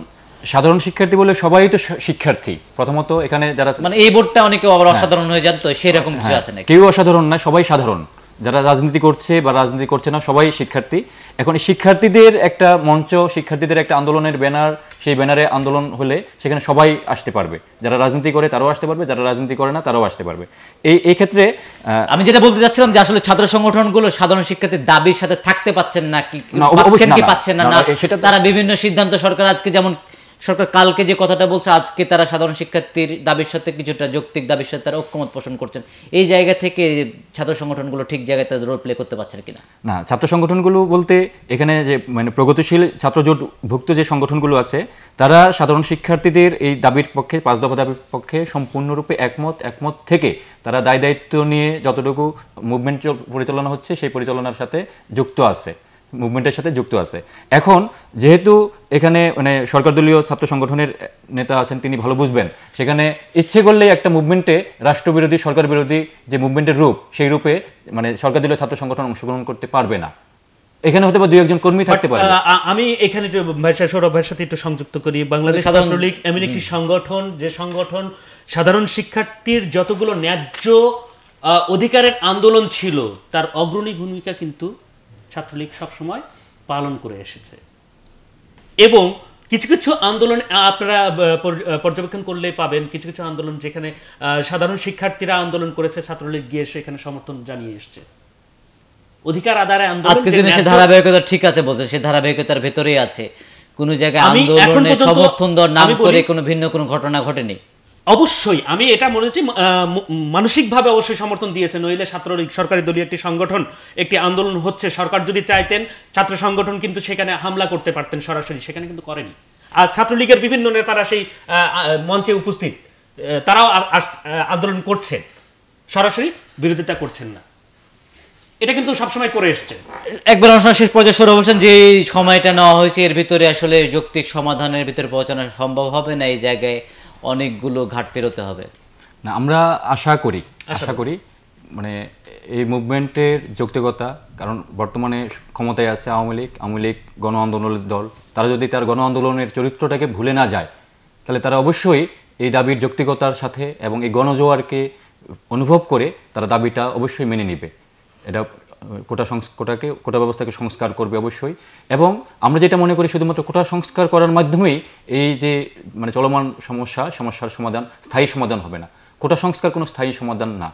সাধারণ শিক্ষার্থী বলে সবাই তো শিক্ষার্থী প্রথমত এখানে যারা মানে এই বোর্ডটা অনেকে আবার হ্যাঁ। অসাধারণ হয়ে যান তো সেরকম হ্যাঁ। কিছু আছে না কেউ অসাধারণ না সবাই সাধারণ যারা রাজনীতি করছে বা রাজনীতি করছে না সবাই শিক্ষার্থী এখন শিক্ষার্থীদের একটা মঞ্চ শিক্ষার্থীদের একটা আন্দোলনের ব্যানার সেই ব্যানারে আন্দোলন হলে সেখানে সবাই আসতে পারবে যারা রাজনীতি করে তারাও আসতে পারবে যারা রাজনীতি করে না তারাও আসতে পারবে এই এই ক্ষেত্রে আমি যেটা বলতে চাচ্ছিলাম যে আসলে ছাত্র সংগঠনগুলো সাধারণ শিক্ষার্থীর দাবির সাথে থাকতে পাচ্ছেন না কি পাচ্ছেন কি পাচ্ছেন না সেটা তারা বিভিন্ন সিদ্ধান্ত সরকার আজকে যেমন সরকার কালকে যে কথাটা বলছে আজকে তারা সাধারণ শিক্ষার্থীর দাবির সাথে কিছুটা যৌক্তিক দাবির সাথে তারা ঐক্যমত পোষণ করছেন এই জায়গা থেকে ছাত্র সংগঠনগুলো ঠিক জায়গায় তাদের রোল প্লে করতে পারছেন কিনা না ছাত্র সংগঠনগুলো বলতে এখানে যে মানে প্রগতিশীল ছাত্র জোটভুক্ত যে সংগঠনগুলো আছে তারা সাধারণ শিক্ষার্থীদের এই দাবির পক্ষে পাঁচ দফা দাবির পক্ষে সম্পূর্ণরূপে একমত একমত থেকে তারা দায় দায়িত্ব নিয়ে যতটুকু মুভমেন্ট পরিচালনা হচ্ছে সেই পরিচালনার সাথে যুক্ত আছে মুভমেন্টের সাথে যুক্ত আছে এখন যেহেতু এখানে মানে সরকার দলীয় ছাত্র সংগঠনের নেতা আছেন তিনি ভালো বুঝবেন সেখানে ইচ্ছে করলেই একটা মুভমেন্টে রাষ্ট্রবিরোধী সরকার বিরোধী যে মুভমেন্টের রূপ সেই রূপে মানে সরকার দলীয় ছাত্র সংগঠন অংশগ্রহণ করতে পারবে না এখানে হতে পারে দুই একজন কর্মী থাকতে পারে আমি এখানে ভাষা সৌরভ ভাইয়ের সাথে একটু সংযুক্ত করি বাংলাদেশ ছাত্রলীগ এমন একটি সংগঠন যে সংগঠন সাধারণ শিক্ষার্থীর যতগুলো ন্যায্য অধিকারের আন্দোলন ছিল তার অগ্রণী ভূমিকা কিন্তু ছাত্রলীগ সবসময় পালন করে এসেছে এবং কিছু কিছু আন্দোলন আপনারা পর্যবেক্ষণ করলে পাবেন কিছু কিছু আন্দোলন যেখানে সাধারণ শিক্ষার্থীরা আন্দোলন করেছে ছাত্রলীগ গিয়ে সেখানে সমর্থন জানিয়ে এসছে অধিকার আদারে আন্দোলন সে ধারাবাহিকতা ঠিক আছে বলছে সে ধারাবাহিকতার ভেতরেই আছে কোনো জায়গায় আন্দোলনের সমর্থন দর নাম করে কোনো ভিন্ন কোনো ঘটনা ঘটেনি অবশ্যই আমি এটা মনে হচ্ছে মানসিকভাবে অবশ্যই সমর্থন দিয়েছে নইলে ছাত্রলীগ সরকারি দলীয় একটি সংগঠন একটি আন্দোলন হচ্ছে সরকার যদি চাইতেন ছাত্র সংগঠন কিন্তু সেখানে হামলা করতে পারতেন সরাসরি সেখানে কিন্তু করেনি আর ছাত্রলীগের বিভিন্ন নেতারা সেই মঞ্চে উপস্থিত তারাও আন্দোলন করছেন সরাসরি বিরোধিতা করছেন না এটা কিন্তু সবসময় করে এসছে একবার অনুষ্ঠান শেষ পর্যায়ে সরে বসেন যে সময়টা নেওয়া হয়েছে এর ভিতরে আসলে যৌক্তিক সমাধানের ভিতরে পৌঁছানো সম্ভব হবে না এই জায়গায় অনেকগুলো ঘাট পেরোতে হবে না আমরা আশা করি আশা করি মানে এই মুভমেন্টের যৌক্তিকতা কারণ বর্তমানে ক্ষমতায় আছে আওয়ামী লীগ আওয়ামী লীগ গণ আন্দোলনের দল তারা যদি তার গণ আন্দোলনের চরিত্রটাকে ভুলে না যায় তাহলে তারা অবশ্যই এই দাবির যৌক্তিকতার সাথে এবং এই গণজোয়ারকে অনুভব করে তারা দাবিটা অবশ্যই মেনে নেবে এটা কোটা কোটাকে কোটা ব্যবস্থাকে সংস্কার করবে অবশ্যই এবং আমরা যেটা মনে করি শুধুমাত্র কোটা সংস্কার করার মাধ্যমেই এই যে মানে চলমান সমস্যা সমস্যার সমাধান স্থায়ী সমাধান হবে না কোটা সংস্কার কোনো স্থায়ী সমাধান না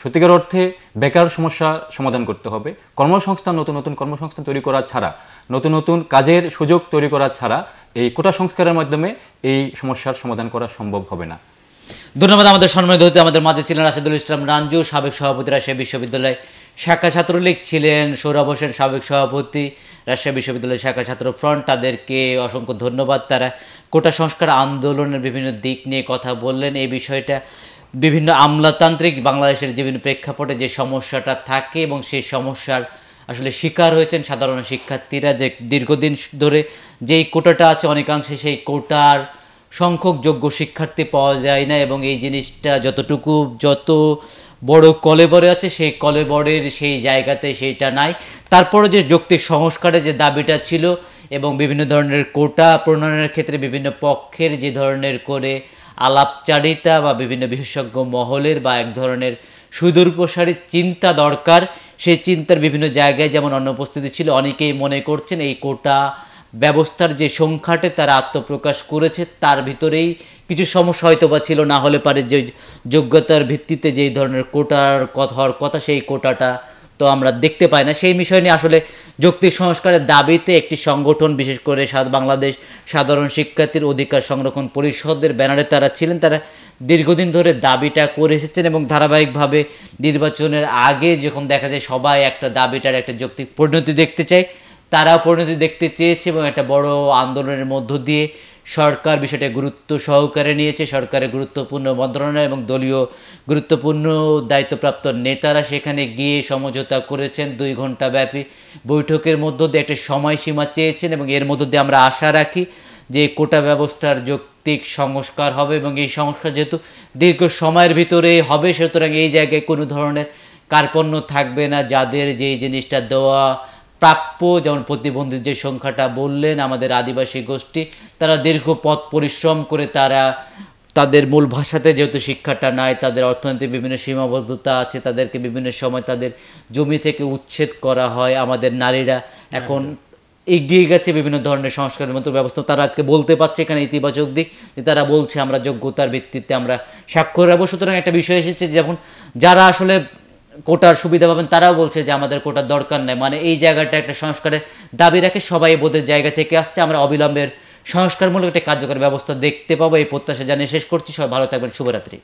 সত্যিকার অর্থে বেকার সমস্যা সমাধান করতে হবে কর্মসংস্থান নতুন নতুন কর্মসংস্থান তৈরি করা ছাড়া নতুন নতুন কাজের সুযোগ তৈরি করা ছাড়া এই কোটা সংস্কারের মাধ্যমে এই সমস্যার সমাধান করা সম্ভব হবে না ধন্যবাদ আমাদের সম্মানিত আমাদের মাঝে ছিলেন রাশেদুল ইসলাম রাঞ্জু সাবেক সভাপতি রাশিয়া বিশ্ববিদ্যালয় শাখা ছাত্রলীগ ছিলেন সৌরভ হোসেন সাবেক সভাপতি রাজশাহী বিশ্ববিদ্যালয়ের শাখা ছাত্র ফ্রন্ট তাদেরকে অসংখ্য ধন্যবাদ তারা কোটা সংস্কার আন্দোলনের বিভিন্ন দিক নিয়ে কথা বললেন এই বিষয়টা বিভিন্ন আমলাতান্ত্রিক বাংলাদেশের বিভিন্ন প্রেক্ষাপটে যে সমস্যাটা থাকে এবং সেই সমস্যার আসলে শিকার হয়েছেন সাধারণ শিক্ষার্থীরা যে দীর্ঘদিন ধরে যেই কোটাটা আছে অনেকাংশে সেই কোটার সংখ্যক যোগ্য শিক্ষার্থী পাওয়া যায় না এবং এই জিনিসটা যতটুকু যত বড় কলেবরে আছে সেই কলেবরের সেই জায়গাতে সেইটা নাই তারপরে যে যৌক্তিক সংস্কারের যে দাবিটা ছিল এবং বিভিন্ন ধরনের কোটা প্রণয়নের ক্ষেত্রে বিভিন্ন পক্ষের যে ধরনের করে আলাপচারিতা বা বিভিন্ন বিশেষজ্ঞ মহলের বা এক ধরনের সুদূরপ্রসারী চিন্তা দরকার সেই চিন্তার বিভিন্ন জায়গায় যেমন অনুপস্থিতি ছিল অনেকেই মনে করছেন এই কোটা ব্যবস্থার যে সংখ্যাটে তারা আত্মপ্রকাশ করেছে তার ভিতরেই কিছু সমস্যা হয়তো বা ছিল না হলে পারে যে যোগ্যতার ভিত্তিতে যেই ধরনের কোটার কথার কথা সেই কোটাটা তো আমরা দেখতে পাই না সেই বিষয় নিয়ে আসলে যৌক্তিক সংস্কারের দাবিতে একটি সংগঠন বিশেষ করে বাংলাদেশ সাধারণ শিক্ষার্থীর অধিকার সংরক্ষণ পরিষদের ব্যানারে তারা ছিলেন তারা দীর্ঘদিন ধরে দাবিটা করে এসেছেন এবং ধারাবাহিকভাবে নির্বাচনের আগে যখন দেখা যায় সবাই একটা দাবিটার একটা যৌক্তিক পরিণতি দেখতে চায় তারাও পরিণতি দেখতে চেয়েছে এবং একটা বড় আন্দোলনের মধ্য দিয়ে সরকার বিষয়টা গুরুত্ব সহকারে নিয়েছে সরকারের গুরুত্বপূর্ণ মন্ত্রণালয় এবং দলীয় গুরুত্বপূর্ণ দায়িত্বপ্রাপ্ত নেতারা সেখানে গিয়ে সমঝোতা করেছেন দুই ঘন্টা ব্যাপী বৈঠকের মধ্য দিয়ে একটা সময়সীমা চেয়েছেন এবং এর মধ্য দিয়ে আমরা আশা রাখি যে কোটা ব্যবস্থার যৌক্তিক সংস্কার হবে এবং এই সংস্কার যেহেতু দীর্ঘ সময়ের ভিতরে হবে সুতরাং এই জায়গায় কোনো ধরনের কার্পণ্য থাকবে না যাদের যে জিনিসটা দেওয়া প্রাপ্য যেমন প্রতিবন্ধীর যে সংখ্যাটা বললেন আমাদের আদিবাসী গোষ্ঠী তারা দীর্ঘ পথ পরিশ্রম করে তারা তাদের মূল ভাষাতে যেহেতু শিক্ষাটা নাই তাদের অর্থনীতির বিভিন্ন সীমাবদ্ধতা আছে তাদেরকে বিভিন্ন সময় তাদের জমি থেকে উচ্ছেদ করা হয় আমাদের নারীরা এখন এগিয়ে গেছে বিভিন্ন ধরনের সংস্কারের মতো ব্যবস্থা তারা আজকে বলতে পারছে এখানে ইতিবাচক দিক যে তারা বলছে আমরা যোগ্যতার ভিত্তিতে আমরা স্বাক্ষর রাখবো সুতরাং একটা বিষয় এসেছে যখন যারা আসলে কোটার সুবিধা পাবেন তারাও বলছে যে আমাদের কোটার দরকার নেই মানে এই জায়গাটা একটা সংস্কারের দাবি রাখে সবাই বোধের জায়গা থেকে আসছে আমরা অবিলম্বের সংস্কারমূলক একটা কার্যকর ব্যবস্থা দেখতে পাবো এই প্রত্যাশা জানিয়ে শেষ করছি সবাই ভালো থাকবেন শুভরাত্রি